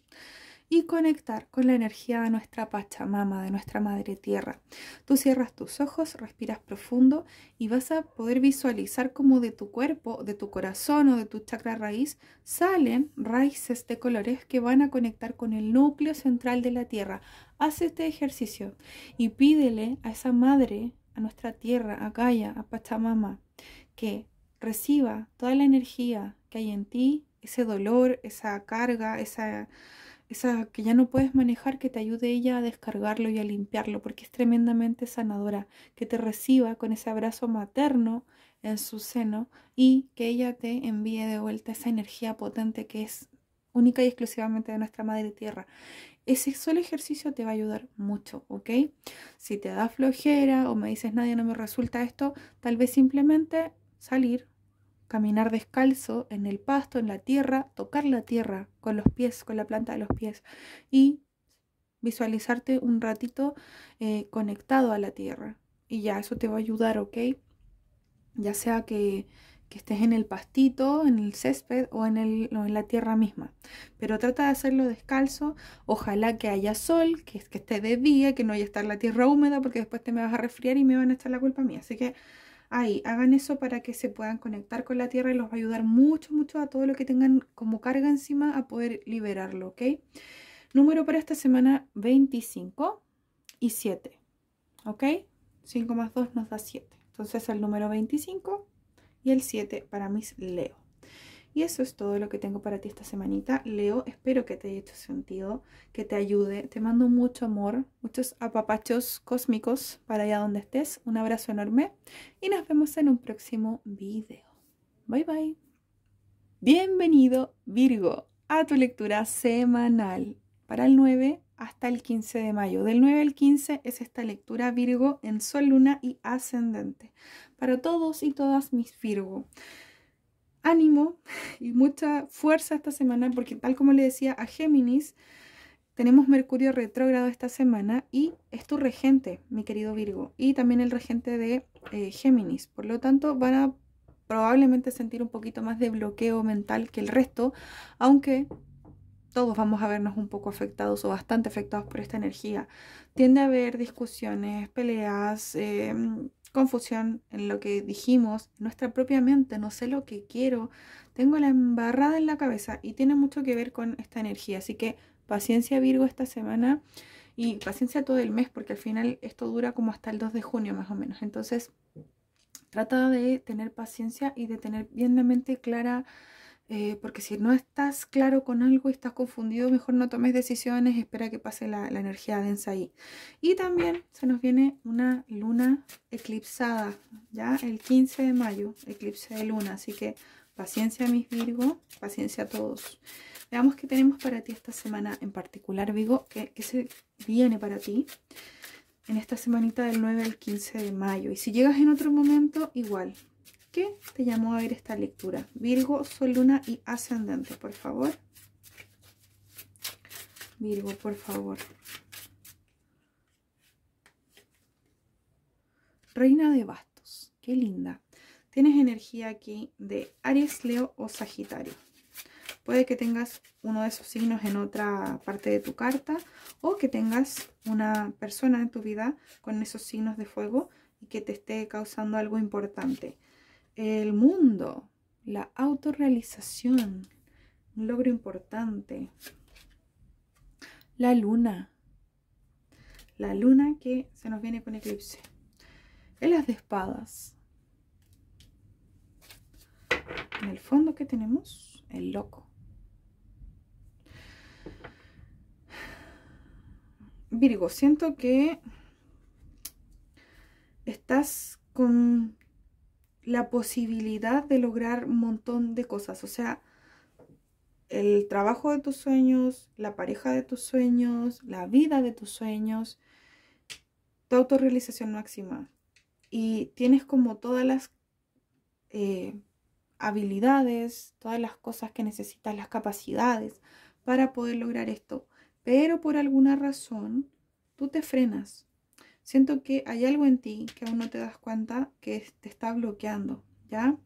y conectar con la energía de nuestra Pachamama, de nuestra Madre Tierra. Tú cierras tus ojos, respiras profundo y vas a poder visualizar cómo de tu cuerpo, de tu corazón o de tu chakra raíz salen raíces de colores que van a conectar con el núcleo central de la Tierra. Haz este ejercicio y pídele a esa Madre, a nuestra Tierra, a Gaia, a Pachamama, que reciba toda la energía que hay en ti, ese dolor, esa carga, esa, esa que ya no puedes manejar, que te ayude ella a descargarlo y a limpiarlo, porque es tremendamente sanadora, que te reciba con ese abrazo materno en su seno y que ella te envíe de vuelta esa energía potente que es única y exclusivamente de nuestra Madre Tierra. Ese solo ejercicio te va a ayudar mucho, ¿ok? Si te da flojera o me dices nadie no me resulta esto, tal vez simplemente salir, caminar descalzo en el pasto, en la tierra, tocar la tierra con los pies, con la planta de los pies y visualizarte un ratito eh, conectado a la tierra. Y ya eso te va a ayudar, ¿ok? Ya sea que, estés en el pastito, en el césped o en, el, en la tierra misma. Pero trata de hacerlo descalzo. Ojalá que haya sol, que, que esté de día, que no haya estar la tierra húmeda, porque después te me vas a resfriar y me van a echar la culpa mía. Así que ahí. Hagan eso para que se puedan conectar con la tierra y los va a ayudar mucho, mucho a todo lo que tengan como carga encima a poder liberarlo, ¿ok? Número para esta semana 25 y 7, ¿ok? 5 más 2 nos da 7. Entonces el número 25 y el 7 para mis leos. Y eso es todo lo que tengo para ti esta semanita. Leo, espero que te haya hecho sentido, que te ayude. Te mando mucho amor, muchos apapachos cósmicos para allá donde estés. Un abrazo enorme y nos vemos en un próximo video. Bye bye. Bienvenido Virgo a tu lectura semanal para el 9 hasta el 15 de mayo. Del 9 al 15 es esta lectura Virgo en Sol, Luna y Ascendente. Para todos y todas mis Virgo ánimo y mucha fuerza esta semana porque tal como le decía a Géminis, tenemos Mercurio retrógrado esta semana y es tu regente, mi querido Virgo, y también el regente de eh, Géminis. Por lo tanto, van a probablemente sentir un poquito más de bloqueo mental que el resto, aunque todos vamos a vernos un poco afectados o bastante afectados por esta energía. Tiende a haber discusiones, peleas, em, confusión en lo que dijimos, nuestra propia mente, no sé lo que quiero, tengo la embarrada en la cabeza y tiene mucho que ver con esta energía. Así que paciencia Virgo esta semana y paciencia todo el mes porque al final esto dura como hasta el 2 de junio más o menos. Entonces trata de tener paciencia y de tener bien la mente clara eh, porque si no estás claro con algo y estás confundido, mejor no tomes decisiones, espera que pase la, energía densa ahí. Y también se nos viene una luna eclipsada, ya el 15 de mayo, eclipse de luna, así que paciencia mis Virgo, paciencia a todos. Veamos qué tenemos para ti esta semana en particular, Virgo, qué, qué se viene para ti en esta semanita del 9 al 15 de mayo. Y si llegas en otro momento, igual, qué te llamó a ver esta lectura. Virgo, Sol, Luna y Ascendente, por favor. Virgo, por favor. Reina de bastos, qué linda. Tienes energía aquí de Aries, Leo o Sagitario. Puede que tengas uno de esos signos en otra parte de tu carta o que tengas una persona en tu vida con esos signos de fuego y que te esté causando algo importante el mundo, la autorrealización, un logro importante. La luna, la luna que se nos viene con eclipse. Elas las de espadas. En el fondo que tenemos, el loco. Virgo, siento que estás con la posibilidad de lograr un montón de cosas. O sea, el trabajo de tus sueños, la pareja de tus sueños, la vida de tus sueños, tu autorrealización máxima. Y tienes como todas las eh, habilidades, todas las cosas que necesitas, las capacidades para poder lograr esto. Pero por alguna razón, tú te frenas siento que hay algo en ti que aún no te das cuenta que te está bloqueando, ¿ya?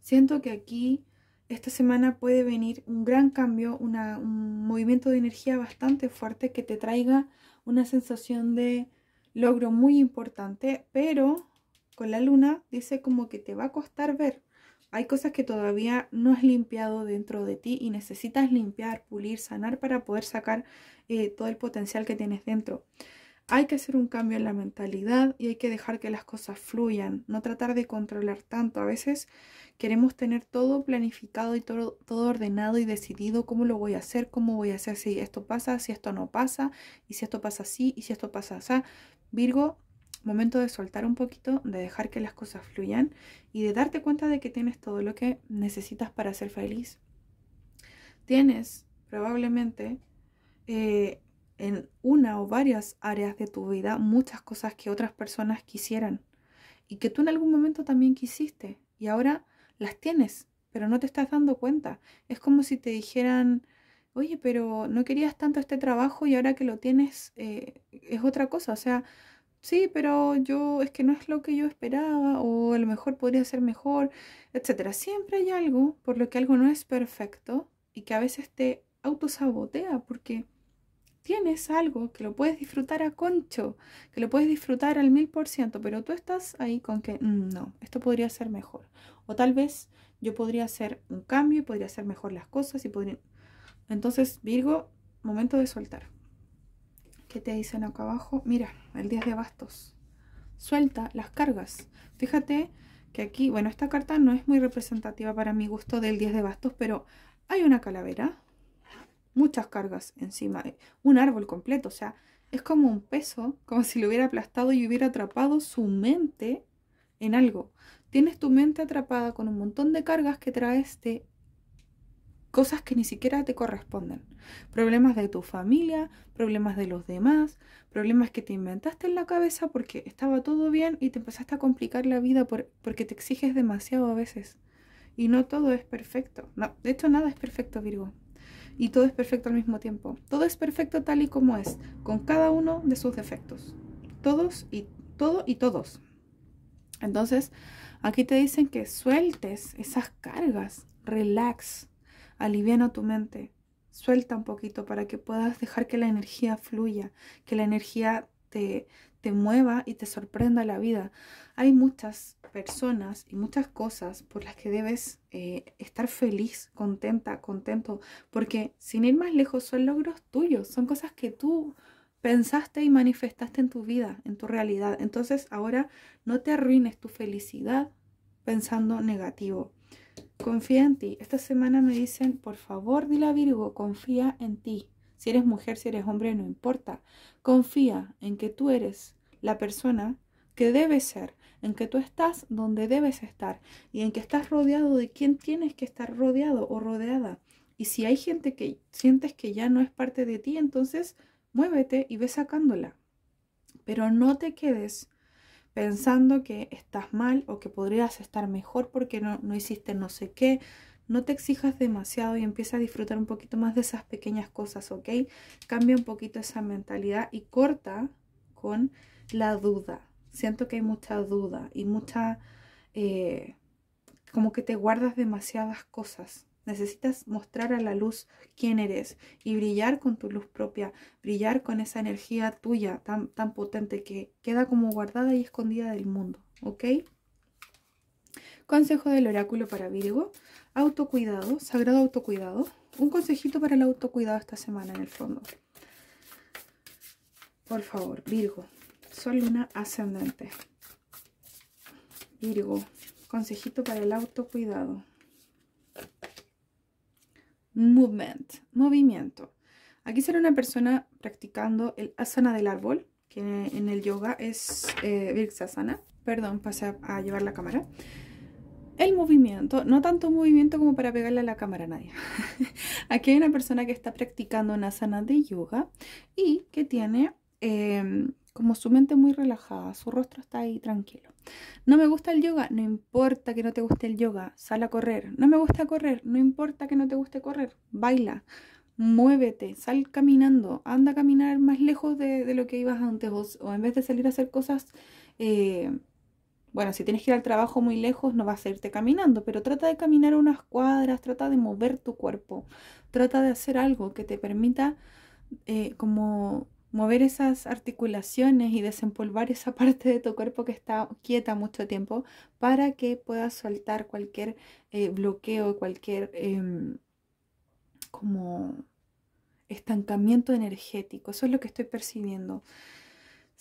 Siento que aquí esta semana puede venir un gran cambio, un movimiento de energía bastante fuerte que te traiga una sensación de logro muy importante, pero con la luna dice como que te va a costar ver. Hay cosas que todavía no has limpiado dentro de ti y necesitas limpiar, pulir, sanar para poder sacar eh, todo el potencial que tienes dentro. Hay que hacer un cambio en la mentalidad y hay que dejar que las cosas fluyan, no tratar de controlar tanto. A veces queremos tener todo planificado y todo, ordenado y decidido, cómo lo voy a hacer, cómo voy a hacer, si esto pasa, si esto no pasa, y si esto pasa así, y si esto pasa así. Virgo, momento de soltar un poquito, de dejar que las cosas fluyan y de darte cuenta de que tienes todo lo que necesitas para ser feliz. Tienes probablemente eh, en una o varias áreas de tu vida muchas cosas que otras personas quisieran y que tú en algún momento también quisiste y ahora las tienes, pero no te estás dando cuenta. Es como si te dijeran, oye, pero no querías tanto este trabajo y ahora que lo tienes eh, es otra cosa. O sea, sí, pero yo es que no es lo que yo esperaba o a lo mejor podría ser mejor, etc. Siempre hay algo por lo que algo no es perfecto y que a veces te autosabotea porque tienes algo que lo puedes disfrutar a concho, que lo puedes disfrutar al mil por ciento, pero tú estás ahí con que mm, no, esto podría ser mejor. O tal vez yo podría hacer un cambio y podría hacer mejor las cosas y podría... Entonces, Virgo, momento de soltar. ¿Qué te dicen acá abajo? Mira, el 10 de bastos. Suelta las cargas. Fíjate que aquí, bueno, esta carta no es muy representativa para mi gusto del 10 de bastos, pero hay una calavera, muchas cargas encima, eh, un árbol completo, o sea, es como un peso, como si lo hubiera aplastado y hubiera atrapado su mente en algo. Tienes tu mente atrapada con un montón de cargas que traes de cosas que ni siquiera te corresponden. Problemas de tu familia, problemas de los demás, problemas que te inventaste en la cabeza porque estaba todo bien y te empezaste a complicar la vida por, porque te exiges demasiado a veces. Y no todo es perfecto. No, de hecho, nada es perfecto, Virgo y todo es perfecto al mismo tiempo. Todo es perfecto tal y como es, con cada uno de sus defectos. Todos y todo y todos. Entonces, aquí te dicen que sueltes esas cargas, relax, aliviana tu mente, suelta un poquito para que puedas dejar que la energía fluya, que la energía te, te mueva y te sorprenda la vida. Hay muchas personas y muchas cosas por las que debes eh, estar feliz, contenta, contento, porque sin ir más lejos son logros tuyos, son cosas que tú pensaste y manifestaste en tu vida, en tu realidad. Entonces ahora no te arruines tu felicidad pensando negativo. Confía en ti. Esta semana me dicen, por favor, Dila la Virgo, confía en ti. Si eres mujer, si eres hombre, no importa. Confía en que tú eres la persona que debes ser, en que tú estás donde debes estar y en que estás rodeado de quien tienes que estar rodeado o rodeada. Y si hay gente que sientes que ya no es parte de ti, entonces muévete y ve sacándola. Pero no te quedes pensando que estás mal o que podrías estar mejor porque no, no hiciste no sé qué no te exijas demasiado y empieza a disfrutar un poquito más de esas pequeñas cosas, ¿ok? Cambia un poquito esa mentalidad y corta con la duda. Siento que hay mucha duda y mucha... Eh, como que te guardas demasiadas cosas. Necesitas mostrar a la luz quién eres y brillar con tu luz propia, brillar con esa energía tuya tan, tan potente que queda como guardada y escondida del mundo, ¿ok? Consejo del oráculo para Virgo, autocuidado, sagrado autocuidado. Un consejito para el autocuidado esta semana en el fondo. Por favor, Virgo, Sol Luna ascendente. Virgo, consejito para el autocuidado. Movement, movimiento. Aquí será una persona practicando el asana del árbol, que en el yoga es eh, Perdón, pasé a, llevar la cámara. El movimiento, no tanto movimiento como para pegarle a la cámara a nadie. Aquí hay una persona que está practicando una sana de yoga y que tiene em, como su mente muy relajada, su rostro está ahí tranquilo. No me gusta el yoga, no importa que no te guste el yoga, sal a correr. No me gusta correr, no importa que no te guste correr, baila muévete, sal caminando, anda a caminar más lejos de, lo que ibas antes o, o, en vez de salir a hacer cosas, eh, bueno, si tienes que ir al trabajo muy lejos no vas a irte caminando, pero trata de caminar unas cuadras, trata de mover tu cuerpo, trata de hacer algo que te permita eh, como mover esas articulaciones y desempolvar esa parte de tu cuerpo que está quieta mucho tiempo para que puedas soltar cualquier eh, bloqueo, cualquier em, como estancamiento energético. Eso es lo que estoy percibiendo.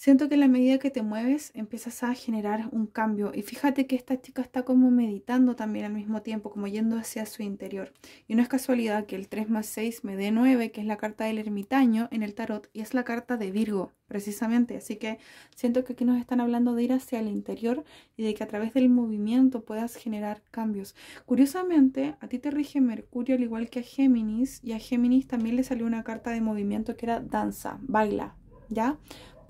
Siento que en la medida que te mueves empiezas a generar un cambio. Y fíjate que esta chica está como meditando también al mismo tiempo, como yendo hacia su interior. Y no es casualidad que el 3 más 6 me dé 9, que es la carta del ermitaño en el tarot, y es la carta de Virgo, precisamente. Así que siento que aquí nos están hablando de ir hacia el interior y de que a través del movimiento puedas generar cambios. Curiosamente, a ti te rige Mercurio al igual que a Géminis, y a Géminis también le salió una carta de movimiento que era danza, baila, ¿ya?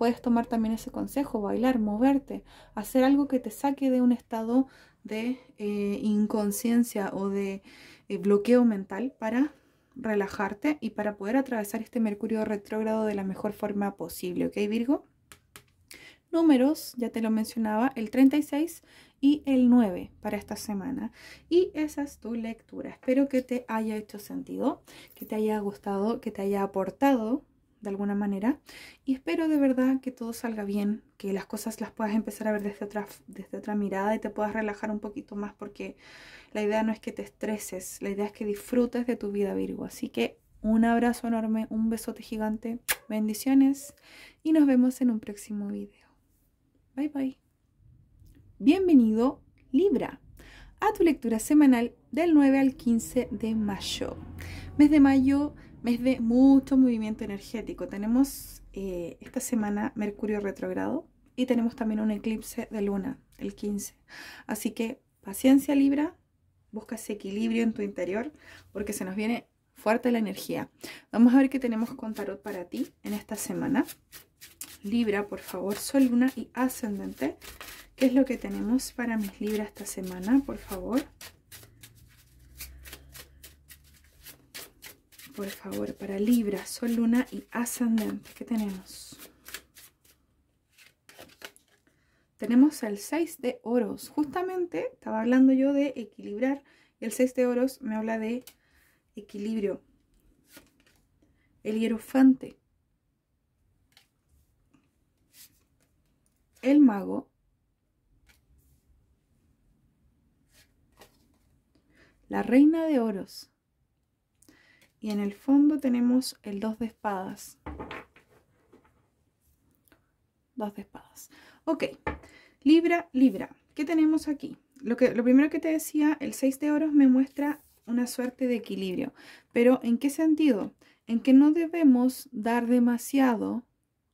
puedes tomar también ese consejo, bailar, moverte, hacer algo que te saque de un estado de eh, inconsciencia o de eh, bloqueo mental para relajarte y para poder atravesar este Mercurio retrógrado de la mejor forma posible, ¿ok Virgo? Números, ya te lo mencionaba, el 36 y el 9 para esta semana. Y esa es tu lectura. Espero que te haya hecho sentido, que te haya gustado, que te haya aportado de alguna manera. Y espero de verdad que todo salga bien, que las cosas las puedas empezar a ver desde otra, desde otra mirada y te puedas relajar un poquito más porque la idea no es que te estreses, la idea es que disfrutes de tu vida Virgo. Así que un abrazo enorme, un besote gigante, bendiciones y nos vemos en un próximo video. Bye bye. Bienvenido Libra a tu lectura semanal del 9 al 15 de mayo. Mes de mayo mes de mucho movimiento energético. Tenemos eh, esta semana Mercurio retrogrado y tenemos también un eclipse de luna, el 15. Así que paciencia Libra, busca ese equilibrio en tu interior porque se nos viene fuerte la energía. Vamos a ver qué tenemos con tarot para ti en esta semana. Libra, por favor, Sol, Luna y Ascendente. ¿Qué es lo que tenemos para mis Libras esta semana, por favor? por favor, para Libra, Sol, Luna y Ascendente. ¿Qué tenemos? Tenemos el 6 de oros. Justamente estaba hablando yo de equilibrar. Y el 6 de oros me habla de equilibrio. El hierofante. El mago. La reina de oros y en el fondo tenemos el 2 de espadas. 2 de espadas. Ok, Libra, Libra. ¿Qué tenemos aquí? Lo, que, lo primero que te decía, el 6 de oros me muestra una suerte de equilibrio. Pero ¿en qué sentido? En que no debemos dar demasiado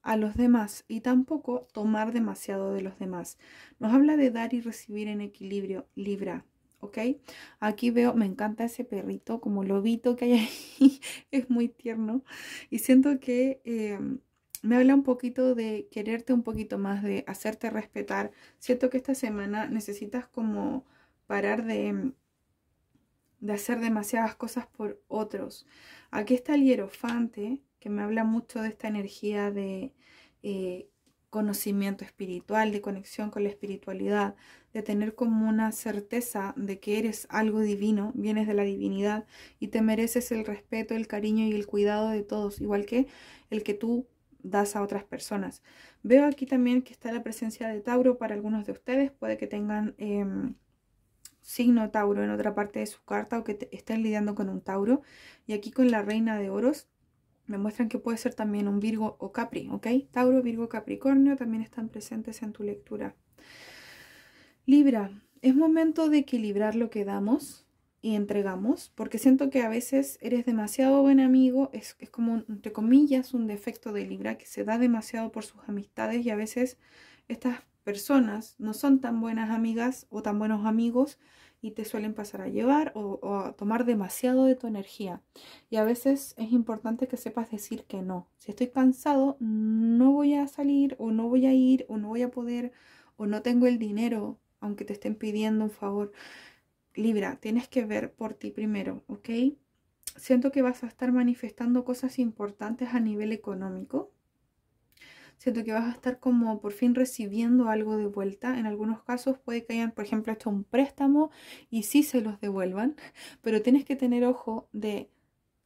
a los demás y tampoco tomar demasiado de los demás. Nos habla de dar y recibir en equilibrio, Libra. ¿ok? Aquí veo, me encanta ese perrito como lobito que hay ahí, es muy tierno y siento que em, me habla un poquito de quererte un poquito más, de hacerte respetar. Siento que esta semana necesitas como parar de, de hacer demasiadas cosas por otros. Aquí está el hierofante, que me habla mucho de esta energía de... Eh, conocimiento espiritual, de conexión con la espiritualidad, de tener como una certeza de que eres algo divino, vienes de la divinidad y te mereces el respeto, el cariño y el cuidado de todos, igual que el que tú das a otras personas. Veo aquí también que está la presencia de Tauro para algunos de ustedes, puede que tengan em, signo Tauro en otra parte de su carta o que estén lidiando con un Tauro. Y aquí con la Reina de Oros me muestran que puede ser también un Virgo o Capri, ¿ok? Tauro, Virgo, Capricornio también están presentes en tu lectura. Libra, es momento de equilibrar lo que damos y entregamos, porque siento que a veces eres demasiado buen amigo, es, como, entre comillas, un defecto de Libra que se da demasiado por sus amistades y a veces estas personas no son tan buenas amigas o tan buenos amigos y te suelen pasar a llevar o, a tomar demasiado de tu energía. Y a veces es importante que sepas decir que no. Si estoy cansado, no voy a salir o no voy a ir o no voy a poder o no tengo el dinero, aunque te estén pidiendo un favor. Libra, tienes que ver por ti primero, ¿ok? Siento que vas a estar manifestando cosas importantes a nivel económico siento que vas a estar como por fin recibiendo algo de vuelta. En algunos casos puede que hayan, por ejemplo, hecho un préstamo y sí se los devuelvan, pero tienes que tener ojo de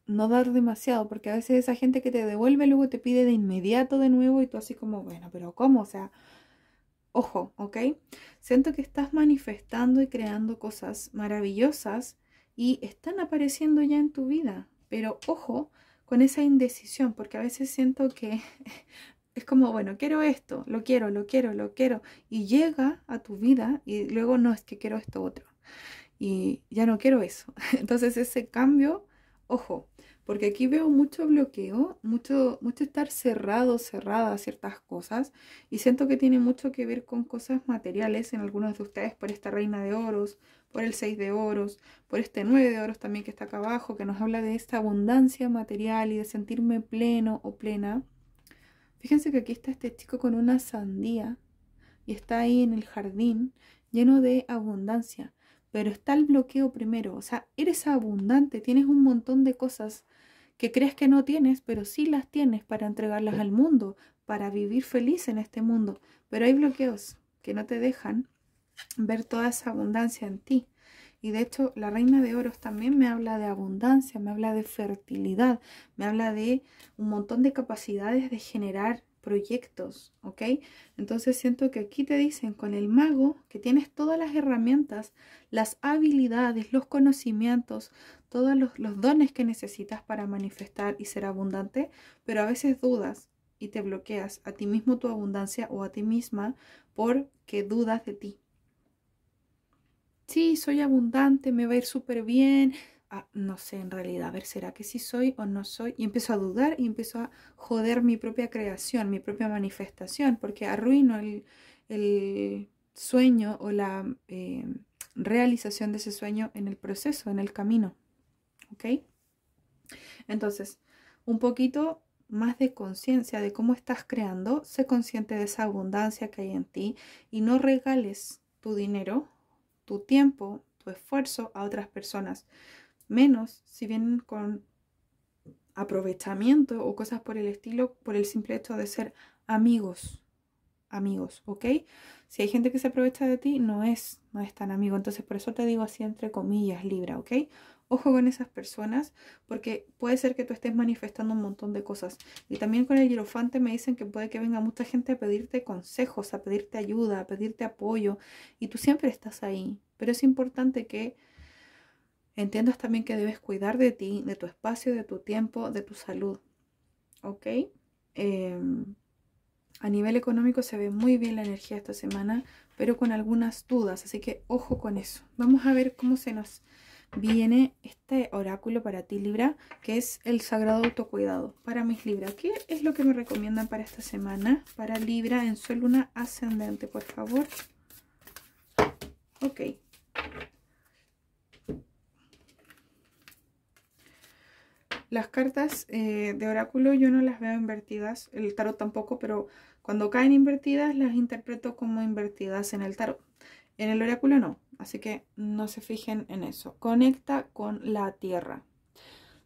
no dar demasiado, porque a veces esa gente que te devuelve luego te pide de inmediato de nuevo y tú así como, bueno, pero ¿cómo? O sea, ojo, ¿ok? Siento que estás manifestando y creando cosas maravillosas y están apareciendo ya en tu vida, pero ojo con esa indecisión, porque a veces siento que es como, bueno, quiero esto, lo quiero, lo quiero, lo quiero. Y llega a tu vida y luego no es que quiero esto otro. Y ya no quiero eso. Entonces ese cambio, ojo, porque aquí veo mucho bloqueo, mucho, mucho estar cerrado, cerrada a ciertas cosas. Y siento que tiene mucho que ver con cosas materiales en algunos de ustedes por esta reina de oros, por el seis de oros, por este nueve de oros también que está acá abajo, que nos habla de esta abundancia material y de sentirme pleno o plena Fíjense que aquí está este chico con una sandía y está ahí en el jardín lleno de abundancia. Pero está el bloqueo primero. O sea, eres abundante, tienes un montón de cosas que crees que no tienes, pero sí las tienes para entregarlas al mundo, para vivir feliz en este mundo. Pero hay bloqueos que no te dejan ver toda esa abundancia en ti. Y de hecho, la reina de oros también me habla de abundancia, me habla de fertilidad, me habla de un montón de capacidades de generar proyectos, ¿ok? Entonces siento que aquí te dicen con el mago que tienes todas las herramientas, las habilidades, los conocimientos, todos los, los, dones que necesitas para manifestar y ser abundante, pero a veces dudas y te bloqueas a ti mismo tu abundancia o a ti misma porque dudas de ti sí, soy abundante, me va a ir súper bien. Ah, no sé, en realidad, a ver, ¿será que sí soy o no soy? Y empiezo a dudar y empiezo a joder mi propia creación, mi propia manifestación, porque arruino el, sueño o la eh, realización de ese sueño en el proceso, en el camino. ¿Ok? Entonces, un poquito más de conciencia de cómo estás creando, sé consciente de esa abundancia que hay en ti y no regales tu dinero tu tiempo, tu esfuerzo a otras personas, menos si vienen con aprovechamiento o cosas por el estilo, por el simple hecho de ser amigos, amigos, ¿ok? Si hay gente que se aprovecha de ti, no es, no es tan amigo. Entonces, por eso te digo así entre comillas, Libra, ¿ok? Ojo con esas personas porque puede ser que tú estés manifestando un montón de cosas. Y también con el hierofante me dicen que puede que venga mucha gente a pedirte consejos, a pedirte ayuda, a pedirte apoyo. Y tú siempre estás ahí. Pero es importante que entiendas también que debes cuidar de ti, de tu espacio, de tu tiempo, de tu salud. ¿Ok? Em, a nivel económico se ve muy bien la energía esta semana, pero con algunas dudas, así que ojo con eso. Vamos a ver cómo se nos viene este oráculo para ti Libra, que es el sagrado autocuidado para mis Libra. ¿Qué es lo que me recomiendan para esta semana? Para Libra en su luna ascendente, por favor. Ok. Las cartas eh, de oráculo yo no las veo invertidas, el tarot tampoco, pero cuando caen invertidas las interpreto como invertidas en el tarot. En el oráculo no, Así que no se fijen en eso. Conecta con la tierra.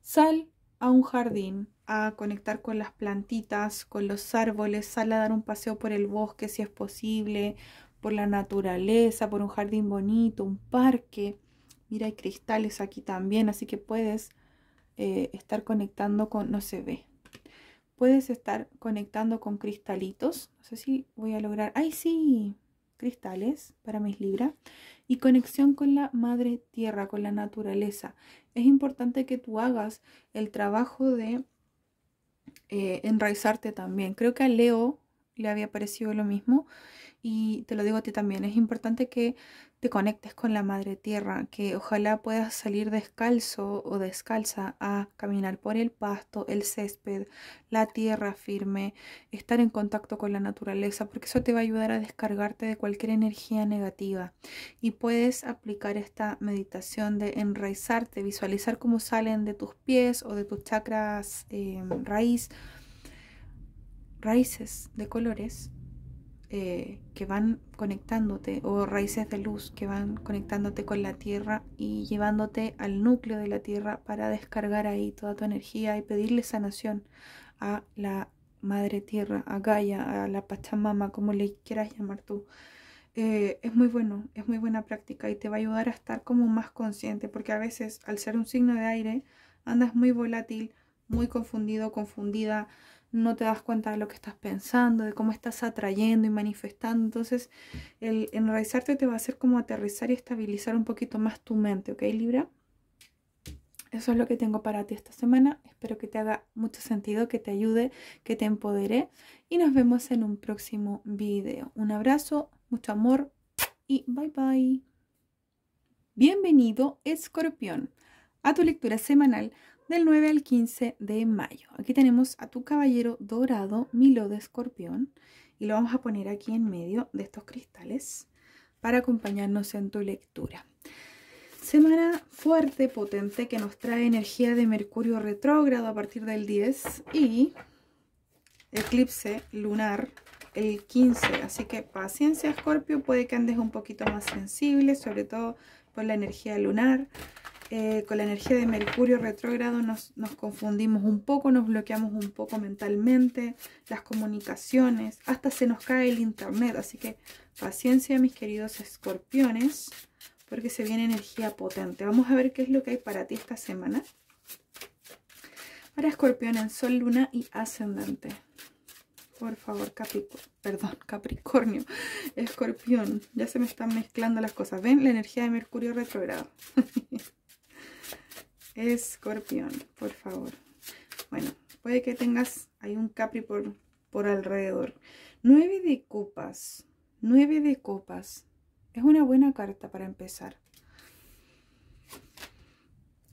Sal a un jardín a conectar con las plantitas, con los árboles, sal a dar un paseo por el bosque si es posible, por la naturaleza, por un jardín bonito, un parque. Mira, hay cristales aquí también, así que puedes eh, estar conectando con, no se ve, puedes estar conectando con cristalitos. No sé si voy a lograr, ¡ay sí! cristales para mis libras y conexión con la madre tierra, con la naturaleza. Es importante que tú hagas el trabajo de eh, enraizarte también. Creo que a Leo le había parecido lo mismo y te lo digo a ti también. Es importante que conectes con la madre tierra, que ojalá puedas salir descalzo o descalza a caminar por el pasto, el césped, la tierra firme, estar en contacto con la naturaleza, porque eso te va a ayudar a descargarte de cualquier energía negativa. Y puedes aplicar esta meditación de enraizarte, visualizar cómo salen de tus pies o de tus chakras em, raíz, raíces de colores eh, que van conectándote o raíces de luz que van conectándote con la tierra y llevándote al núcleo de la tierra para descargar ahí toda tu energía y pedirle sanación a la madre tierra, a Gaia, a la Pachamama, como le quieras llamar tú. Eh, es muy bueno, es muy buena práctica y te va a ayudar a estar como más consciente, porque a veces al ser un signo de aire andas muy volátil, muy confundido, confundida, no te das cuenta de lo que estás pensando, de cómo estás atrayendo y manifestando. Entonces, el enraizarte te va a hacer como aterrizar y estabilizar un poquito más tu mente, ¿ok, Libra? Eso es lo que tengo para ti esta semana. Espero que te haga mucho sentido, que te ayude, que te empodere. Y nos vemos en un próximo video. Un abrazo, mucho amor y bye bye. Bienvenido, escorpión, a tu lectura semanal del 9 al 15 de mayo. Aquí tenemos a tu caballero dorado, Milo de escorpión, y lo vamos a poner aquí en medio de estos cristales para acompañarnos en tu lectura. Semana fuerte, potente, que nos trae energía de Mercurio retrógrado a partir del 10 y eclipse lunar el 15. Así que paciencia, Scorpio, puede que andes un poquito más sensible, sobre todo por la energía lunar. Eh, con la energía de Mercurio retrógrado nos, confundimos un poco, nos bloqueamos un poco mentalmente, las comunicaciones, hasta se nos cae el internet. Así que paciencia mis queridos escorpiones, porque se viene energía potente. Vamos a ver qué es lo que hay para ti esta semana. Para escorpión en sol, luna y ascendente. Por favor, Capricornio, perdón, Capricornio, Escorpión, ya se me están mezclando las cosas. ¿Ven? La energía de Mercurio retrogrado. Escorpión, por favor. Bueno, puede que tengas, hay un Capri por, por alrededor. Nueve de copas, nueve de copas. Es una buena carta para empezar.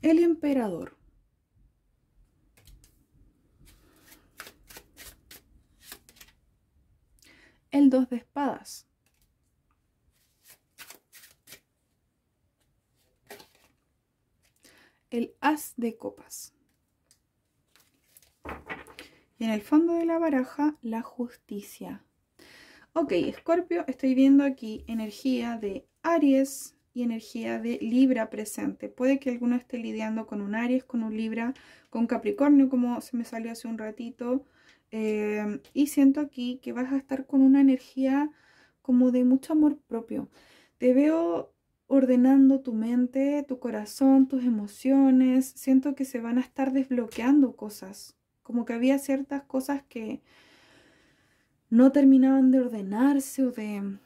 El emperador. El dos de espadas. el as de copas. Y en el fondo de la baraja, la justicia. Ok, Escorpio, estoy viendo aquí energía de Aries y energía de Libra presente. Puede que alguno esté lidiando con un Aries, con un Libra, con Capricornio, como se me salió hace un ratito. Eh, y siento aquí que vas a estar con una energía como de mucho amor propio. Te veo ordenando tu mente, tu corazón, tus emociones. Siento que se van a estar desbloqueando cosas. Como que había ciertas cosas que no terminaban de ordenarse o de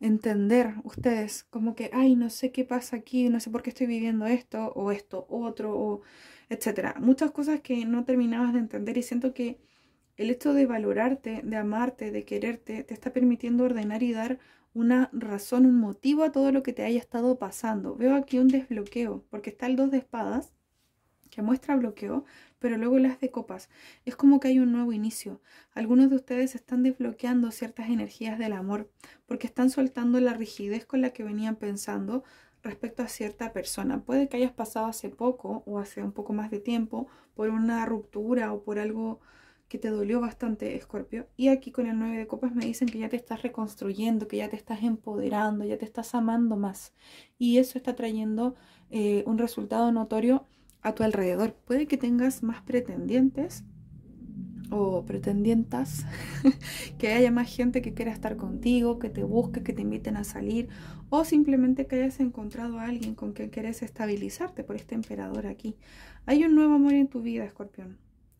entender ustedes. Como que, ay, no sé qué pasa aquí, no sé por qué estoy viviendo esto o esto, otro, o etcétera. Muchas cosas que no terminabas de entender y siento que el hecho de valorarte, de amarte, de quererte, te está permitiendo ordenar y dar una razón, un motivo a todo lo que te haya estado pasando. Veo aquí un desbloqueo, porque está el 2 de espadas, que muestra bloqueo, pero luego las de copas. Es como que hay un nuevo inicio. Algunos de ustedes están desbloqueando ciertas energías del amor, porque están soltando la rigidez con la que venían pensando respecto a cierta persona. Puede que hayas pasado hace poco o hace un poco más de tiempo por una ruptura o por algo que te dolió bastante, Escorpio. Y aquí con el 9 de copas me dicen que ya te estás reconstruyendo, que ya te estás empoderando, ya te estás amando más. Y eso está trayendo eh, un resultado notorio a tu alrededor. Puede que tengas más pretendientes o pretendientas, que haya más gente que quiera estar contigo, que te busque, que te inviten a salir, o simplemente que hayas encontrado a alguien con quien quieres estabilizarte por este emperador aquí. Hay un nuevo amor en tu vida, escorpión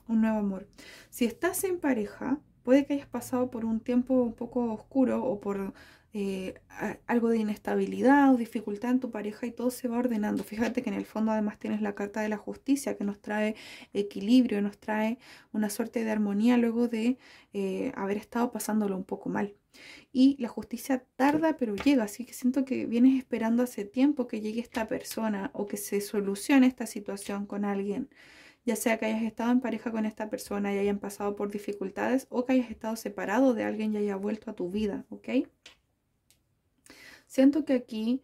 un nuevo amor. Si estás en pareja, puede que hayas pasado por un tiempo un poco oscuro o por eh, algo de inestabilidad o dificultad en tu pareja y todo se va ordenando. Fíjate que en el fondo además tienes la carta de la justicia que nos trae equilibrio, nos trae una suerte de armonía luego de eh, haber estado pasándolo un poco mal. Y la justicia tarda pero llega, así que siento que vienes esperando hace tiempo que llegue esta persona o que se solucione esta situación con alguien ya sea que hayas estado en pareja con esta persona y hayan pasado por dificultades o que hayas estado separado de alguien y haya vuelto a tu vida, ¿ok? Siento que aquí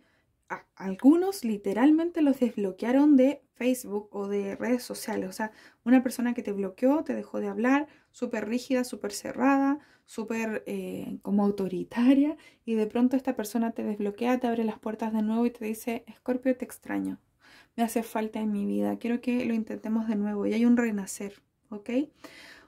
algunos literalmente los desbloquearon de Facebook o de redes sociales. O sea, una persona que te bloqueó, te dejó de hablar, súper rígida, súper cerrada, súper eh, como autoritaria, y de pronto esta persona te desbloquea, te abre las puertas de nuevo y te dice, Scorpio, te extraño me hace falta en mi vida. Quiero que lo intentemos de nuevo y hay un renacer, ¿ok?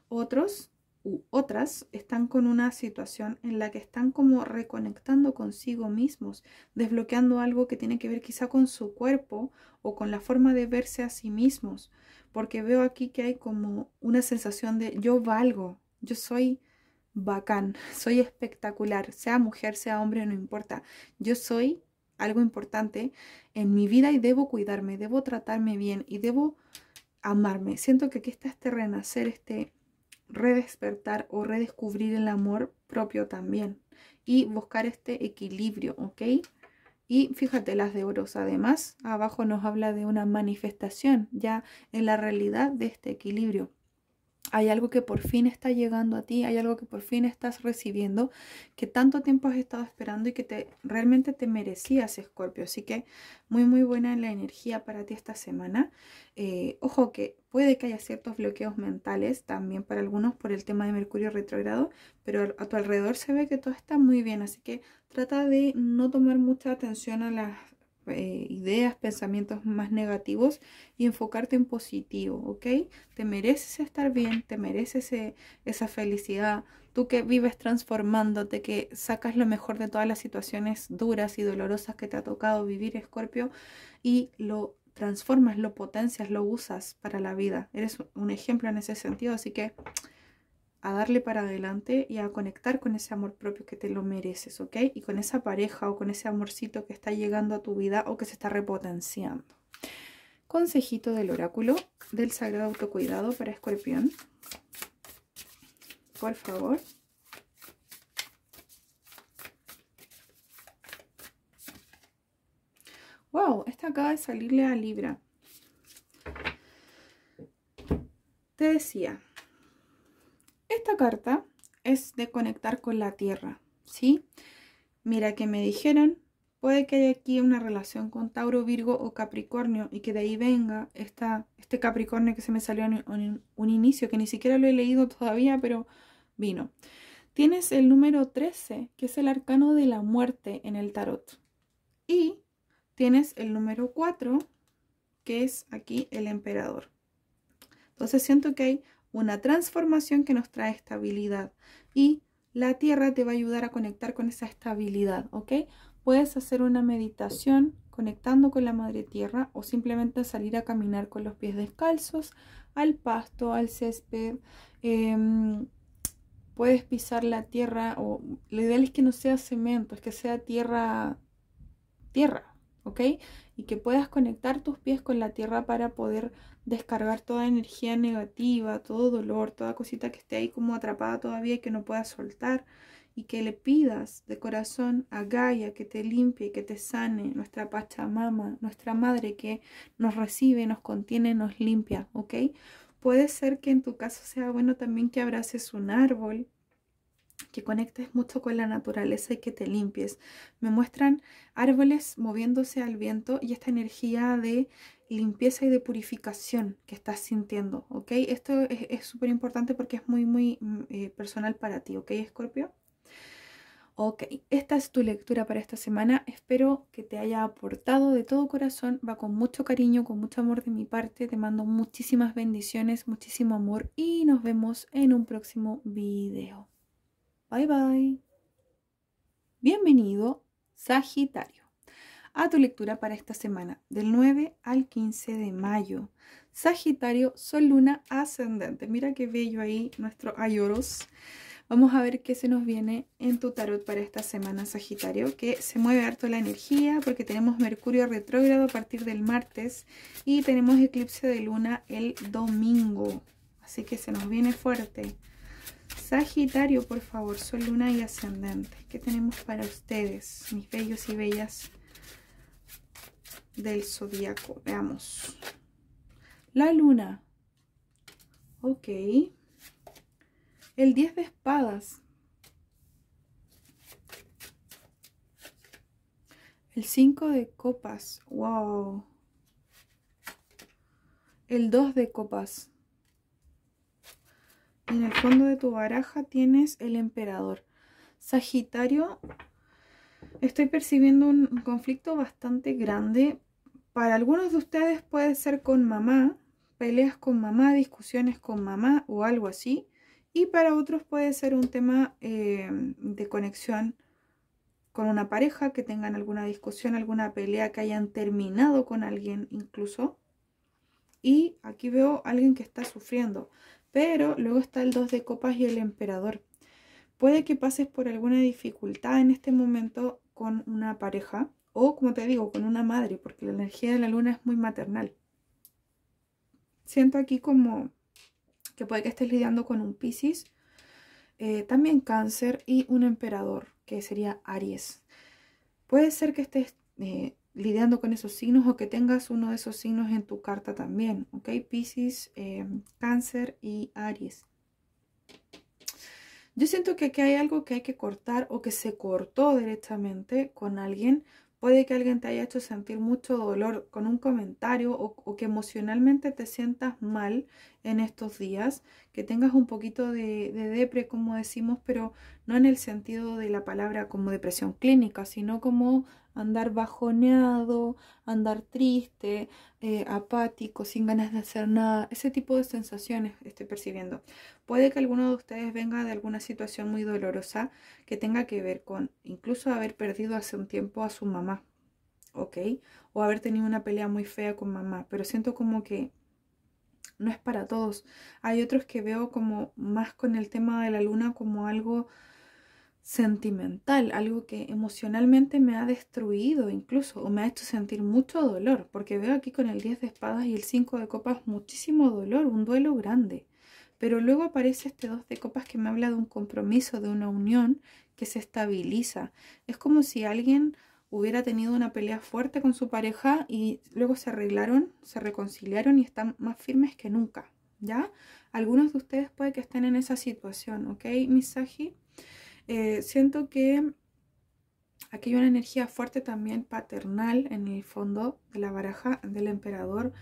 Otros u otras están con una situación en la que están como reconectando consigo mismos, desbloqueando algo que tiene que ver quizá con su cuerpo o con la forma de verse a sí mismos, porque veo aquí que hay como una sensación de yo valgo, yo soy bacán, soy espectacular, sea mujer, sea hombre, no importa, yo soy algo importante en mi vida y debo cuidarme, debo tratarme bien y debo amarme. Siento que aquí está este renacer, este redespertar o redescubrir el amor propio también y buscar este equilibrio, ¿ok? Y fíjate las de oros, además, abajo nos habla de una manifestación ya en la realidad de este equilibrio hay algo que por fin está llegando a ti, hay algo que por fin estás recibiendo, que tanto tiempo has estado esperando y que realmente te merecías, Escorpio. Así que muy, muy buena la energía para ti esta semana. Eh, ojo que puede que haya ciertos bloqueos mentales también para algunos por el tema de Mercurio retrogrado, pero a tu alrededor se ve que todo está muy bien, así que trata de no tomar mucha atención a las eh, ideas, pensamientos más negativos y enfocarte en positivo, ¿ok? Te mereces estar bien, te mereces e, esa felicidad. Tú que vives transformándote, que sacas lo mejor de todas las situaciones duras y dolorosas que te ha tocado vivir, Escorpio, y lo transformas, lo potencias, lo usas para la vida. Eres un ejemplo en ese sentido, así que a darle para adelante y a conectar con ese amor propio que te lo mereces, ¿ok? Y con esa pareja o con ese amorcito que está llegando a tu vida o que se está repotenciando. Consejito del oráculo del Sagrado Autocuidado para Escorpión. Por favor. Wow, esta acaba de salirle a Libra. Te decía, esta carta es de conectar con la tierra, ¿sí? Mira que me dijeron, puede que haya aquí una relación con Tauro, Virgo o Capricornio y que de ahí venga esta, este Capricornio que se me salió en un inicio, que ni siquiera lo he leído todavía, pero vino. Tienes el número 13, que es el arcano de la muerte en el tarot. Y tienes el número 4, que es aquí el emperador. Entonces siento que hay una transformación que nos trae estabilidad y la tierra te va a ayudar a conectar con esa estabilidad, ¿ok? Puedes hacer una meditación conectando con la madre tierra o simplemente salir a caminar con los pies descalzos al pasto, al césped. Em, puedes pisar la tierra o lo ideal es que no sea cemento, es que sea tierra, tierra, ¿ok? Y que puedas conectar tus pies con la tierra para poder descargar toda energía negativa, todo dolor, toda cosita que esté ahí como atrapada todavía y que no puedas soltar. Y que le pidas de corazón a Gaia que te limpie, que te sane, nuestra Pachamama, nuestra madre que nos recibe, nos contiene, nos limpia, ¿ok? Puede ser que en tu caso sea bueno también que abraces un árbol, que conectes mucho con la naturaleza y que te limpies. Me muestran árboles moviéndose al viento y esta energía de limpieza y de purificación que estás sintiendo, ¿ok? Esto es súper importante porque es muy, muy mm, eh, personal para ti, ¿ok, Escorpio? Ok, esta es tu lectura para esta semana. Espero que te haya aportado de todo corazón. Va con mucho cariño, con mucho amor de mi parte. Te mando muchísimas bendiciones, muchísimo amor y nos vemos en un próximo video. Bye bye. Bienvenido, Sagitario, a tu lectura para esta semana, del 9 al 15 de mayo. Sagitario, Sol Luna Ascendente. Mira qué bello ahí nuestro Ayoros. Vamos a ver qué se nos viene en tu tarot para esta semana, Sagitario, que se mueve harto la energía porque tenemos Mercurio retrógrado a partir del martes y tenemos eclipse de luna el domingo. Así que se nos viene fuerte. Sagitario, por favor, soy Luna y Ascendente. ¿Qué tenemos para ustedes, mis bellos y bellas del zodiaco. Veamos. La Luna. Ok. El 10 de espadas. El 5 de copas. Wow. El 2 de copas. En el fondo de tu baraja tienes el emperador. Sagitario, estoy percibiendo un conflicto bastante grande. Para algunos de ustedes puede ser con mamá, peleas con mamá, discusiones con mamá o algo así. Y para otros puede ser un tema eh, de conexión con una pareja, que tengan alguna discusión, alguna pelea, que hayan terminado con alguien incluso. Y aquí veo a alguien que está sufriendo. Pero luego está el 2 de copas y el emperador. Puede que pases por alguna dificultad en este momento con una pareja o, como te digo, con una madre, porque la energía de la luna es muy maternal. Siento aquí como que puede que estés lidiando con un Pisces, eh, también cáncer y un emperador, que sería Aries. Puede ser que estés eh, lidiando con esos signos o que tengas uno de esos signos en tu carta también, ¿ok? Pisces, em, Cáncer y Aries. Yo siento que aquí hay algo que hay que cortar o que se cortó directamente con alguien. Puede que alguien te haya hecho sentir mucho dolor con un comentario o, que emocionalmente te sientas mal en estos días, que tengas un poquito de, de depre, como decimos, pero no en el sentido de la palabra como depresión clínica, sino como andar bajoneado, andar triste, eh, apático, sin ganas de hacer nada. Ese tipo de sensaciones estoy percibiendo. Puede que alguno de ustedes venga de alguna situación muy dolorosa que tenga que ver con incluso haber perdido hace un tiempo a su mamá, ¿ok? O haber tenido una pelea muy fea con mamá, pero siento como que no es para todos. Hay otros que veo como más con el tema de la luna como algo sentimental, algo que emocionalmente me ha destruido incluso o me ha hecho sentir mucho dolor, porque veo aquí con el 10 de espadas y el 5 de copas muchísimo dolor, un duelo grande. Pero luego aparece este 2 de copas que me habla de un compromiso, de una unión que se estabiliza. Es como si alguien hubiera tenido una pelea fuerte con su pareja y luego se arreglaron, se reconciliaron y están más firmes que nunca, ¿ya? Algunos de ustedes puede que estén en esa situación, ¿ok, Misagi? Eh, siento que aquí hay una energía fuerte también paternal en el fondo de la baraja del emperador.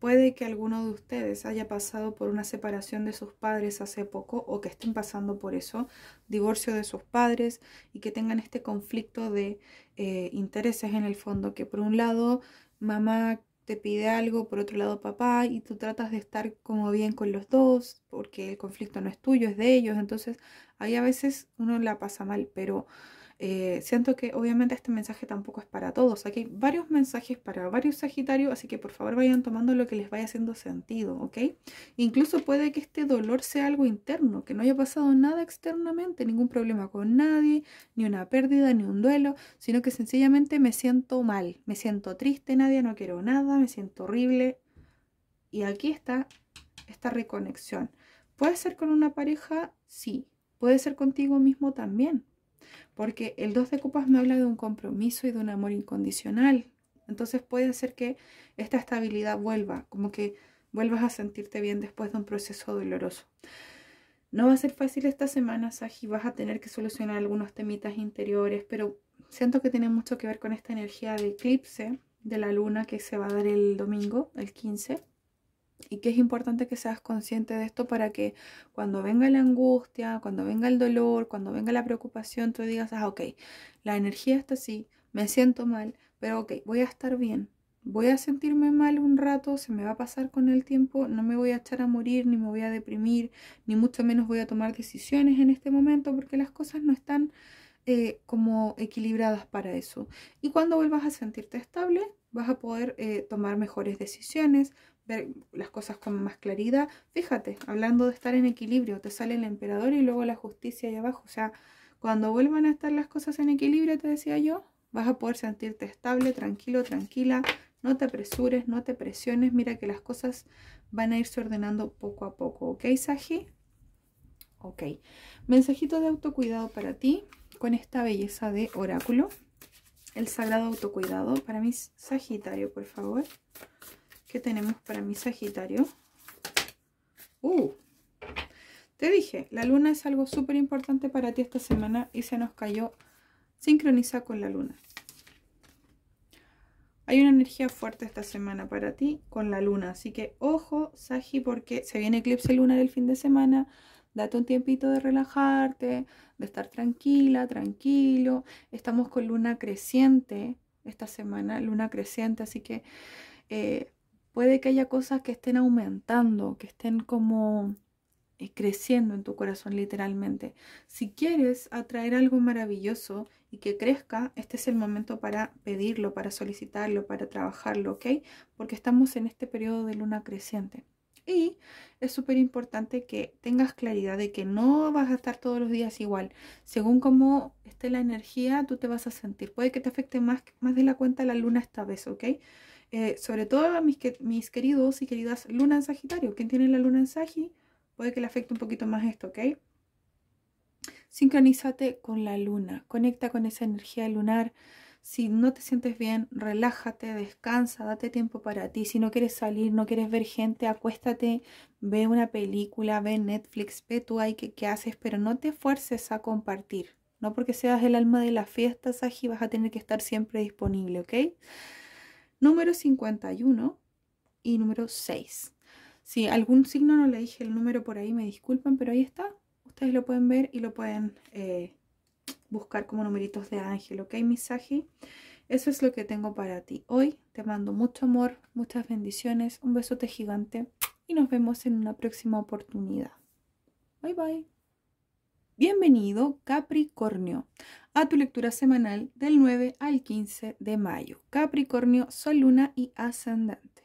Puede que alguno de ustedes haya pasado por una separación de sus padres hace poco o que estén pasando por eso, divorcio de sus padres y que tengan este conflicto de eh, intereses en el fondo, que por un lado mamá te pide algo, por otro lado papá, y tú tratas de estar como bien con los dos, porque el conflicto no es tuyo, es de ellos. Entonces, ahí a veces uno la pasa mal, pero eh, siento que obviamente este mensaje tampoco es para todos. Aquí hay varios mensajes para varios Sagitarios, así que por favor vayan tomando lo que les vaya haciendo sentido, ¿ok? Incluso puede que este dolor sea algo interno, que no haya pasado nada externamente, ningún problema con nadie, ni una pérdida, ni un duelo, sino que sencillamente me siento mal, me siento triste, nadie, no quiero nada, me siento horrible. Y aquí está esta reconexión. ¿Puede ser con una pareja? Sí. ¿Puede ser contigo mismo también? Porque el 2 de copas me habla de un compromiso y de un amor incondicional. Entonces puede ser que esta estabilidad vuelva, como que vuelvas a sentirte bien después de un proceso doloroso. No va a ser fácil esta semana, Saji, vas a tener que solucionar algunos temitas interiores, pero siento que tiene mucho que ver con esta energía de eclipse de la luna que se va a dar el domingo, el 15 y que es importante que seas consciente de esto para que cuando venga la angustia, cuando venga el dolor, cuando venga la preocupación, tú digas, ah, ok, la energía está así, me siento mal, pero ok, voy a estar bien. Voy a sentirme mal un rato, se me va a pasar con el tiempo, no me voy a echar a morir, ni me voy a deprimir, ni mucho menos voy a tomar decisiones en este momento porque las cosas no están eh, como equilibradas para eso. Y cuando vuelvas a sentirte estable, vas a poder eh, tomar mejores decisiones, ver las cosas con más claridad. Fíjate, hablando de estar en equilibrio, te sale el emperador y luego la justicia ahí abajo. O sea, cuando vuelvan a estar las cosas en equilibrio, te decía yo, vas a poder sentirte estable, tranquilo, tranquila. No te apresures, no te presiones. Mira que las cosas van a irse ordenando poco a poco. ¿Ok, Sagi? Ok. Mensajito de autocuidado para ti con esta belleza de oráculo. El sagrado autocuidado para mí, Sagitario, por favor. ¿Qué tenemos para mi Sagitario? ¡Uh! Te dije, la luna es algo súper importante para ti esta semana y se nos cayó sincroniza con la luna. Hay una energía fuerte esta semana para ti con la luna, así que ojo, Sagi, porque se viene eclipse lunar el fin de semana. Date un tiempito de relajarte, de estar tranquila, tranquilo. Estamos con luna creciente esta semana, luna creciente, así que eh, puede que haya cosas que estén aumentando, que estén como eh, creciendo en tu corazón literalmente. Si quieres atraer algo maravilloso y que crezca, este es el momento para pedirlo, para solicitarlo, para trabajarlo, ¿ok? Porque estamos en este periodo de luna creciente. Y es súper importante que tengas claridad de que no vas a estar todos los días igual. Según cómo esté la energía, tú te vas a sentir. Puede que te afecte más, más de la cuenta la luna esta vez, ¿ok? Eh, sobre todo a mis, mis queridos y queridas luna en Sagitario. ¿Quién tiene la luna en Sagi puede que le afecte un poquito más esto, ¿ok? Sincronízate con la luna, conecta con esa energía lunar. Si no te sientes bien, relájate, descansa, date tiempo para ti. Si no quieres salir, no quieres ver gente, acuéstate, ve una película, ve Netflix, ve tú hay que, qué haces, pero no te fuerces a compartir. No porque seas el alma de la fiesta, Sagi vas a tener que estar siempre disponible, ¿ok? número 51 y número 6. Si algún signo no le dije el número por ahí, me disculpan, pero ahí está. Ustedes lo pueden ver y lo pueden eh, buscar como numeritos de ángel, ¿ok, misaji Eso es lo que tengo para ti hoy. Te mando mucho amor, muchas bendiciones, un besote gigante y nos vemos en una próxima oportunidad. Bye bye. Bienvenido Capricornio a tu lectura semanal del 9 al 15 de mayo. Capricornio, Sol, Luna y Ascendente.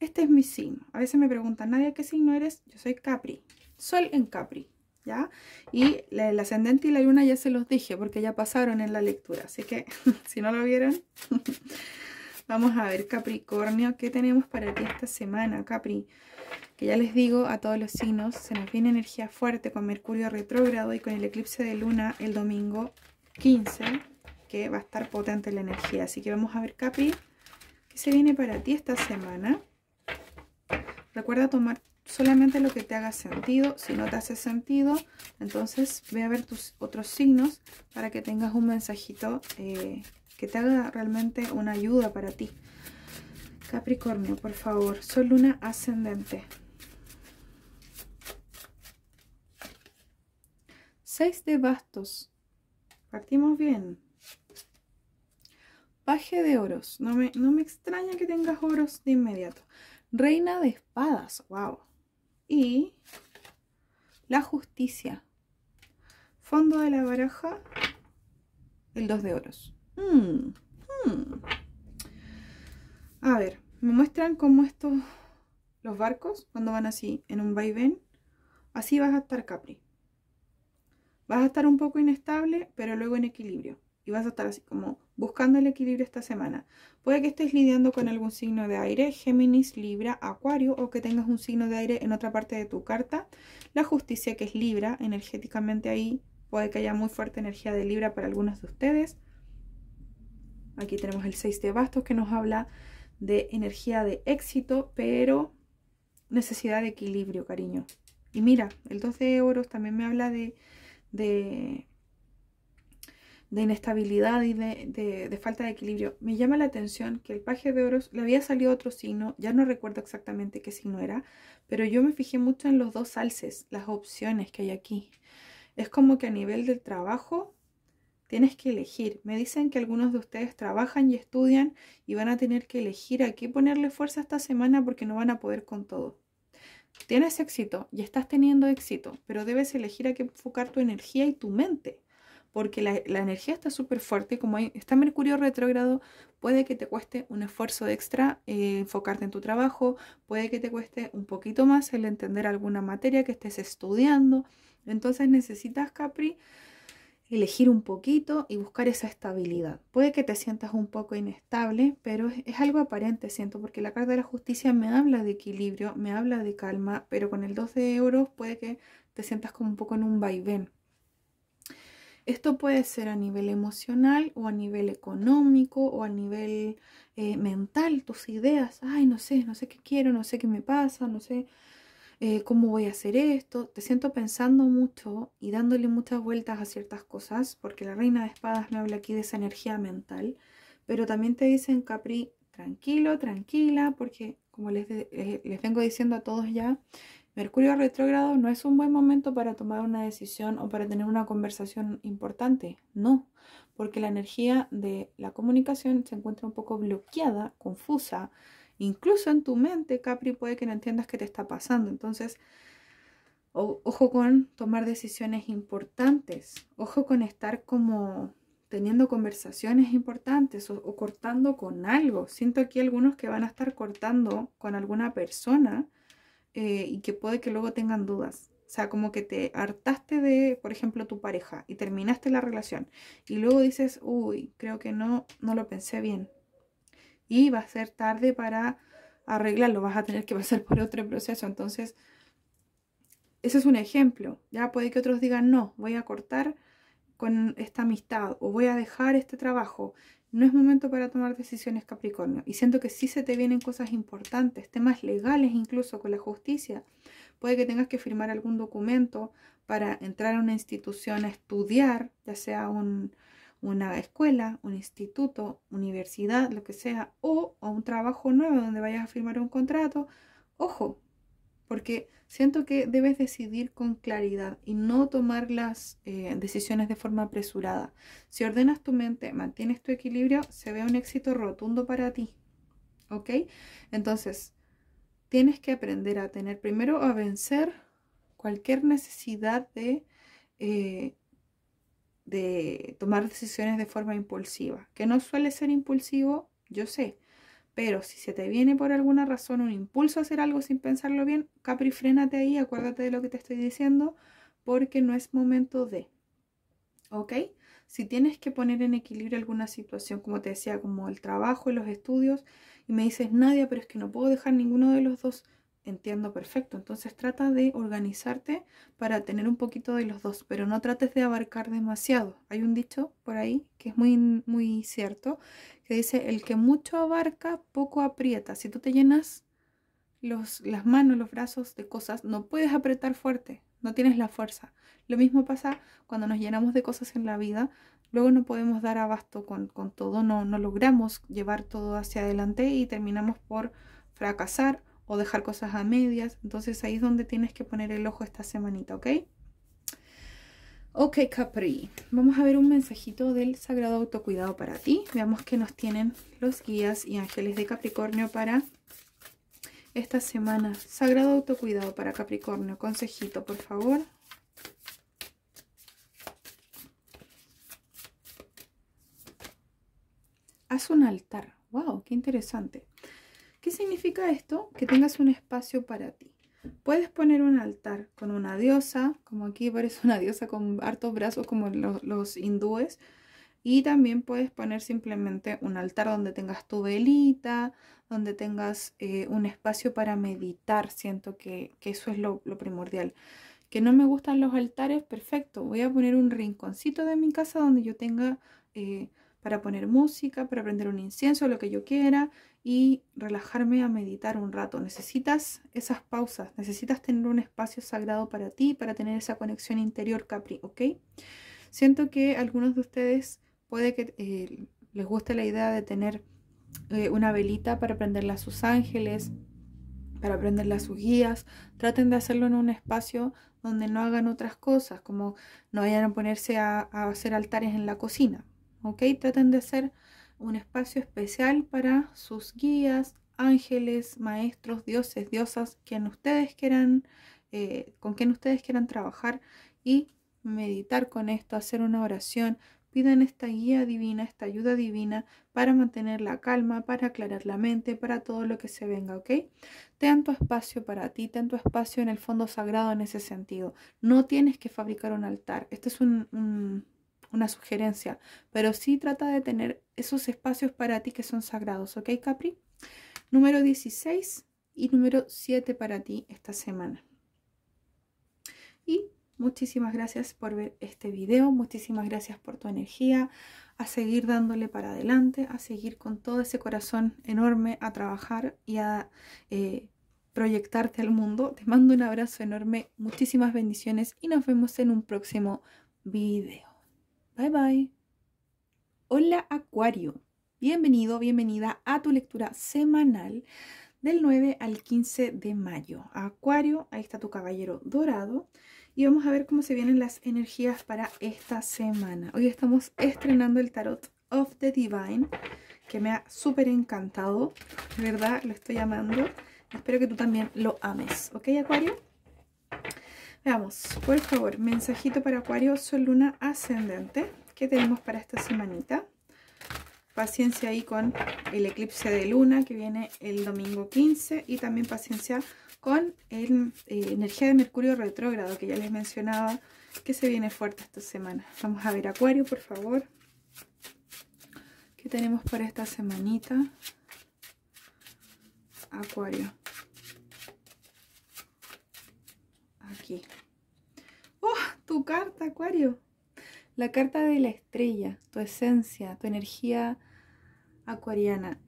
Este es mi signo. A veces me preguntan, nadie ¿qué signo eres? Yo soy Capri. Sol en Capri, ¿ya? Y el ascendente y la luna ya se los dije porque ya pasaron en la lectura. Así que si no lo vieron, vamos a ver Capricornio, ¿qué tenemos para ti esta semana, Capri? que ya les digo a todos los signos, se nos viene energía fuerte con Mercurio retrógrado y con el eclipse de luna el domingo 15, que va a estar potente la energía. Así que vamos a ver, Capri, qué se viene para ti esta semana. Recuerda tomar solamente lo que te haga sentido. Si no te hace sentido, entonces ve a ver tus otros signos para que tengas un mensajito eh, que te haga realmente una ayuda para ti. Capricornio, por favor. Sol, luna, ascendente. Seis de bastos. Partimos bien. Paje de oros. No me, no me extraña que tengas oros de inmediato. Reina de espadas. Wow. Y la justicia. Fondo de la baraja. El 2 de oros. Hmm, hmm. A ver me muestran cómo estos, los barcos, cuando van así, en un vaivén, así vas a estar Capri. Vas a estar un poco inestable, pero luego en equilibrio. Y vas a estar así como buscando el equilibrio esta semana. Puede que estés lidiando con algún signo de aire, Géminis, Libra, Acuario, o que tengas un signo de aire en otra parte de tu carta. La justicia que es Libra, energéticamente ahí puede que haya muy fuerte energía de Libra para algunos de ustedes. Aquí tenemos el 6 de bastos que nos habla de energía de éxito, pero necesidad de equilibrio, cariño. Y mira, el 2 de oros también me habla de, de, inestabilidad y de, de, falta de equilibrio. Me llama la atención que el paje de oros le había salido otro signo, ya no recuerdo exactamente qué signo era, pero yo me fijé mucho en los dos alces, las opciones que hay aquí. Es como que a nivel del trabajo Tienes que elegir. Me dicen que algunos de ustedes trabajan y estudian y van a tener que elegir a qué ponerle fuerza esta semana porque no van a poder con todo. Tienes éxito y estás teniendo éxito, pero debes elegir a qué enfocar tu energía y tu mente porque la, energía está súper fuerte como está Mercurio retrógrado, puede que te cueste un esfuerzo extra eh, enfocarte en tu trabajo, puede que te cueste un poquito más el entender alguna materia que estés estudiando. Entonces necesitas, Capri, elegir un poquito y buscar esa estabilidad. Puede que te sientas un poco inestable, pero es, algo aparente, siento, porque la carta de la justicia me habla de equilibrio, me habla de calma, pero con el 2 de euros puede que te sientas como un poco en un vaivén. Esto puede ser a nivel emocional o a nivel económico o a nivel eh, mental, tus ideas, ay, no sé, no sé qué quiero, no sé qué me pasa, no sé, eh, ¿cómo voy a hacer esto? Te siento pensando mucho y dándole muchas vueltas a ciertas cosas, porque la reina de espadas me habla aquí de esa energía mental, pero también te dicen, Capri, tranquilo, tranquila, porque como les, eh, les vengo diciendo a todos ya, Mercurio retrógrado no es un buen momento para tomar una decisión o para tener una conversación importante, no, porque la energía de la comunicación se encuentra un poco bloqueada, confusa, Incluso en tu mente, Capri, puede que no entiendas qué te está pasando. Entonces, ojo con tomar decisiones importantes. Ojo con estar como teniendo conversaciones importantes o, cortando con algo. Siento aquí algunos que van a estar cortando con alguna persona eh, y que puede que luego tengan dudas. O sea, como que te hartaste de, por ejemplo, tu pareja y terminaste la relación y luego dices, uy, creo que no, no lo pensé bien y va a ser tarde para arreglarlo, vas a tener que pasar por otro proceso. Entonces, ese es un ejemplo. Ya puede que otros digan, no, voy a cortar con esta amistad o voy a dejar este trabajo. No es momento para tomar decisiones, Capricornio. Y siento que sí se te vienen cosas importantes, temas legales incluso con la justicia. Puede que tengas que firmar algún documento para entrar a una institución a estudiar, ya sea un, una escuela, un instituto, universidad, lo que sea, o, a un trabajo nuevo donde vayas a firmar un contrato, ojo, porque siento que debes decidir con claridad y no tomar las eh, decisiones de forma apresurada. Si ordenas tu mente, mantienes tu equilibrio, se ve un éxito rotundo para ti. ¿Ok? Entonces, tienes que aprender a tener primero a vencer cualquier necesidad de eh, de tomar decisiones de forma impulsiva, que no suele ser impulsivo, yo sé, pero si se te viene por alguna razón un impulso a hacer algo sin pensarlo bien, Capri, frénate ahí, acuérdate de lo que te estoy diciendo, porque no es momento de. ¿Ok? Si tienes que poner en equilibrio alguna situación, como te decía, como el trabajo y los estudios, y me dices, Nadia, pero es que no puedo dejar ninguno de los dos, Entiendo perfecto. Entonces trata de organizarte para tener un poquito de los dos, pero no trates de abarcar demasiado. Hay un dicho por ahí que es muy, muy cierto, que dice, el que mucho abarca, poco aprieta. Si tú te llenas las manos, los brazos de cosas, no puedes apretar fuerte, no tienes la fuerza. Lo mismo pasa cuando nos llenamos de cosas en la vida, luego no podemos dar abasto con, con todo, no, no logramos llevar todo hacia adelante y terminamos por fracasar o dejar cosas a medias. Entonces ahí es donde tienes que poner el ojo esta semanita, ¿ok? Ok, Capri. Vamos a ver un mensajito del Sagrado Autocuidado para ti. Veamos qué nos tienen los guías y ángeles de Capricornio para esta semana. Sagrado Autocuidado para Capricornio. Consejito, por favor. Haz un altar. ¡Wow! ¡Qué interesante! ¿Qué significa esto? Que tengas un espacio para ti. Puedes poner un altar con una diosa, como aquí parece una diosa con hartos brazos como los, hindúes. Y también puedes poner simplemente un altar donde tengas tu velita, donde tengas eh, un espacio para meditar. Siento que, eso es lo, primordial. Que no me gustan los altares, perfecto. Voy a poner un rinconcito de mi casa donde yo tenga eh, para poner música, para prender un incienso, lo que yo quiera y relajarme a meditar un rato. Necesitas esas pausas, necesitas tener un espacio sagrado para ti, para tener esa conexión interior, Capri, ¿ok? Siento que algunos de ustedes puede que eh, les guste la idea de tener eh, una velita para prenderla a sus ángeles, para prenderla a sus guías. Traten de hacerlo en un espacio donde no hagan otras cosas, como no vayan a ponerse a, a hacer altares en la cocina, ¿ok? Traten de hacer un espacio especial para sus guías, ángeles, maestros, dioses, diosas, quien ustedes quieran, eh, con quien ustedes quieran trabajar y meditar con esto, hacer una oración. Pidan esta guía divina, esta ayuda divina para mantener la calma, para aclarar la mente, para todo lo que se venga, ¿ok? Ten tu espacio para ti, ten tu espacio en el fondo sagrado en ese sentido. No tienes que fabricar un altar. Este es un una sugerencia, pero sí trata de tener esos espacios para ti que son sagrados, ¿ok Capri? Número 16 y número 7 para ti esta semana. Y muchísimas gracias por ver este video, muchísimas gracias por tu energía, a seguir dándole para adelante, a seguir con todo ese corazón enorme, a trabajar y a... Eh, proyectarte al mundo. Te mando un abrazo enorme, muchísimas bendiciones y nos vemos en un próximo video. Bye bye. Hola Acuario. Bienvenido, bienvenida a tu lectura semanal del 9 al 15 de mayo. Acuario, ahí está tu caballero dorado. Y vamos a ver cómo se vienen las energías para esta semana. Hoy estamos estrenando el tarot of the Divine, que me ha súper encantado. De verdad, lo estoy amando. Espero que tú también lo ames. ¿Ok, Acuario? Veamos, por favor, mensajito para Acuario, Sol, Luna, Ascendente. ¿Qué tenemos para esta semanita? Paciencia ahí con el eclipse de luna que viene el domingo 15 y también paciencia con el, eh, energía de Mercurio retrógrado que ya les mencionaba que se viene fuerte esta semana. Vamos a ver Acuario, por favor. ¿Qué tenemos para esta semanita? Acuario. ¡Oh! Tu carta, Acuario. La carta de la estrella, tu esencia, tu energía acuariana.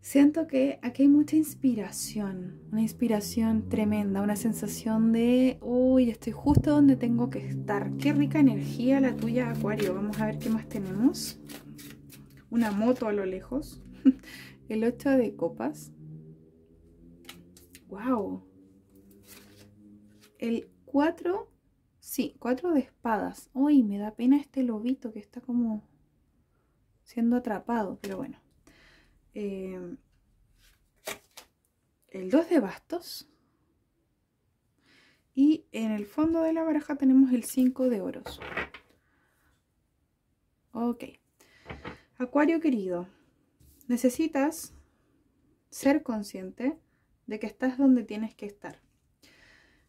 Siento que aquí hay mucha inspiración, una inspiración tremenda, una sensación de, uy, estoy justo donde tengo que estar. Qué rica energía la tuya, Acuario. Vamos a ver qué más tenemos. Una moto a lo lejos. El 8 de copas. ¡Wow! el 4, sí, 4 de espadas. Uy, me da pena este lobito que está como siendo atrapado, pero bueno. Eh, el 2 de bastos. Y en el fondo de la baraja tenemos el 5 de oros. Ok. Acuario querido, necesitas ser consciente de que estás donde tienes que estar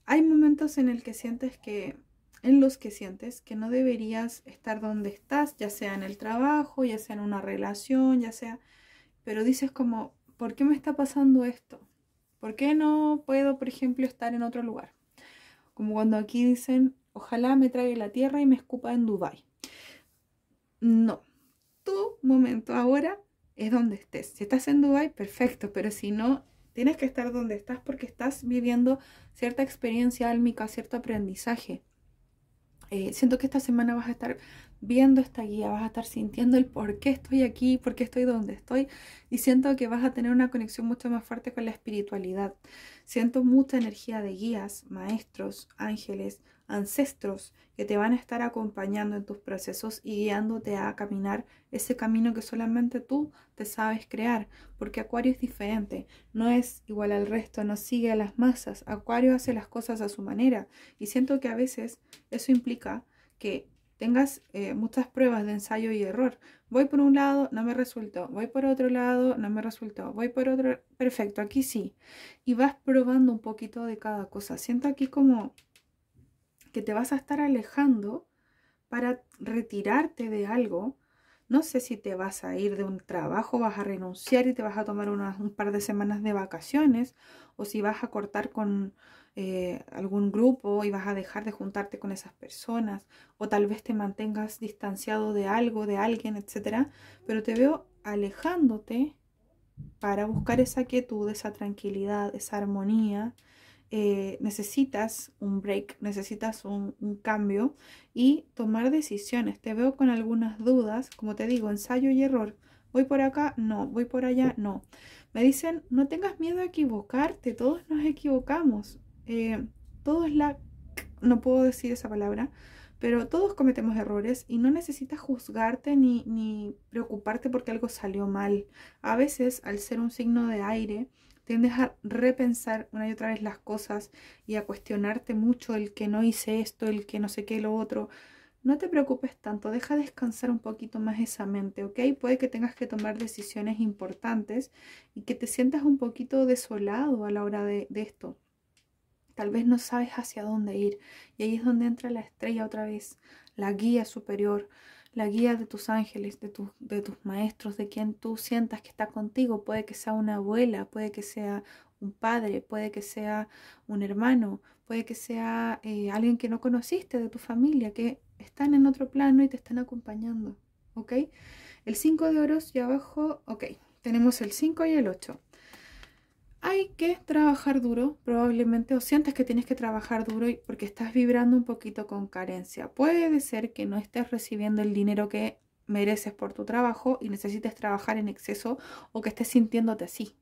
hay momentos en el que sientes que en los que sientes que no deberías estar donde estás, ya sea en el trabajo, ya sea en una relación, ya sea, pero dices como, ¿por qué me está pasando esto? ¿Por qué no puedo, por ejemplo, estar en otro lugar? Como cuando aquí dicen, ojalá me traiga la tierra y me escupa en Dubai. No, tu momento ahora es donde estés. Si estás en Dubai, perfecto, pero si no, Tienes que estar donde estás porque estás viviendo cierta experiencia álmica, cierto aprendizaje. Eh, siento que esta semana vas a estar viendo esta guía, vas a estar sintiendo el por qué estoy aquí, por qué estoy donde estoy y siento que vas a tener una conexión mucho más fuerte con la espiritualidad. Siento mucha energía de guías, maestros, ángeles, ancestros que te van a estar acompañando en tus procesos y guiándote a caminar ese camino que solamente tú te sabes crear, porque Acuario es diferente, no es igual al resto, no sigue a las masas, Acuario hace las cosas a su manera y siento que a veces eso implica que tengas eh, muchas pruebas de ensayo y error. Voy por un lado, no me resultó. Voy por otro lado, no me resultó. Voy por otro, perfecto, aquí sí. Y vas probando un poquito de cada cosa. Siento aquí como que te vas a estar alejando para retirarte de algo. No sé si te vas a ir de un trabajo, vas a renunciar y te vas a tomar un par de semanas de vacaciones, o si vas a cortar con eh, algún grupo y vas a dejar de juntarte con esas personas, o tal vez te mantengas distanciado de algo, de alguien, etc. Pero te veo alejándote para buscar esa quietud, esa tranquilidad, esa armonía, eh, necesitas un break, necesitas un, cambio y tomar decisiones. Te veo con algunas dudas, como te digo, ensayo y error. Voy por acá, no, voy por allá, no. Me dicen, no tengas miedo a equivocarte, todos nos equivocamos. Eh, todos la... No puedo decir esa palabra, pero todos cometemos errores y no necesitas juzgarte ni preocuparte porque algo salió mal. A veces, al ser un signo de aire, tiendes a repensar una y otra vez las cosas y a cuestionarte mucho el que no hice esto, el que no sé qué, lo otro. No te preocupes tanto, deja descansar un poquito más esa mente, ¿ok? Puede que tengas que tomar decisiones importantes y que te sientas un poquito desolado a la hora de, de esto. Tal vez no sabes hacia dónde ir y ahí es donde entra la estrella otra vez, la guía superior la guía de tus ángeles, de, de tus maestros, de quien tú sientas que está contigo. Puede que sea una abuela, puede que sea un padre, puede que sea un hermano, puede que sea eh, alguien que no conociste de tu familia, que están en otro plano y te están acompañando. ¿Ok? El 5 de oros y abajo, ok, tenemos el 5 y el 8 hay que trabajar duro, probablemente, o sientes que tienes que trabajar duro porque estás vibrando un poquito con carencia. Puede ser que no estés recibiendo el dinero que mereces por tu trabajo y necesites trabajar en exceso o que estés sintiéndote así.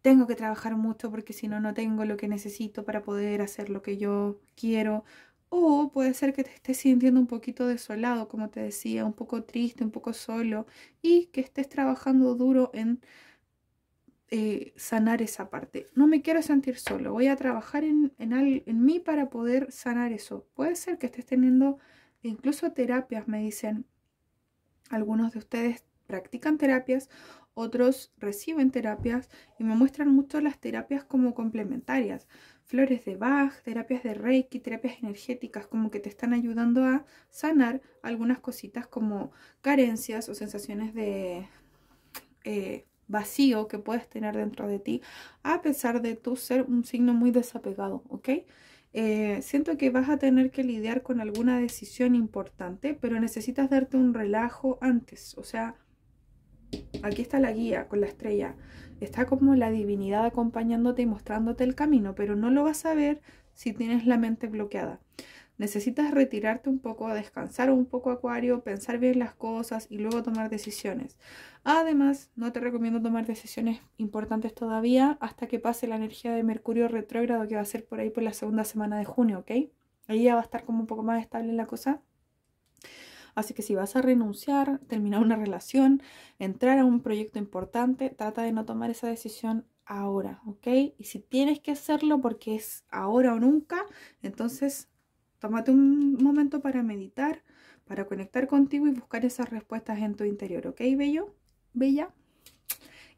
Tengo que trabajar mucho porque si no, no tengo lo que necesito para poder hacer lo que yo quiero. O puede ser que te estés sintiendo un poquito desolado, como te decía, un poco triste, un poco solo y que estés trabajando duro en eh, sanar esa parte. No me quiero sentir solo, voy a trabajar en, en, mí para poder sanar eso. Puede ser que estés teniendo incluso terapias, me dicen. Algunos de ustedes practican terapias, otros reciben terapias y me muestran mucho las terapias como complementarias. Flores de Bach, terapias de Reiki, terapias energéticas, como que te están ayudando a sanar algunas cositas como carencias o sensaciones de... Eh, vacío que puedes tener dentro de ti, a pesar de tú ser un signo muy desapegado, ¿ok? Eh, siento que vas a tener que lidiar con alguna decisión importante, pero necesitas darte un relajo antes. O sea, aquí está la guía con la estrella. Está como la divinidad acompañándote y mostrándote el camino, pero no lo vas a ver si tienes la mente bloqueada. Necesitas retirarte un poco, descansar un poco acuario, pensar bien las cosas y luego tomar decisiones. Además, no te recomiendo tomar decisiones importantes todavía hasta que pase la energía de Mercurio retrógrado que va a ser por ahí por la segunda semana de junio, ¿ok? Ahí ya va a estar como un poco más estable la cosa. Así que si vas a renunciar, terminar una relación, entrar a un proyecto importante, trata de no tomar esa decisión ahora, ¿ok? Y si tienes que hacerlo porque es ahora o nunca, entonces Tómate un momento para meditar, para conectar contigo y buscar esas respuestas en tu interior, ¿ok, bello? Bella.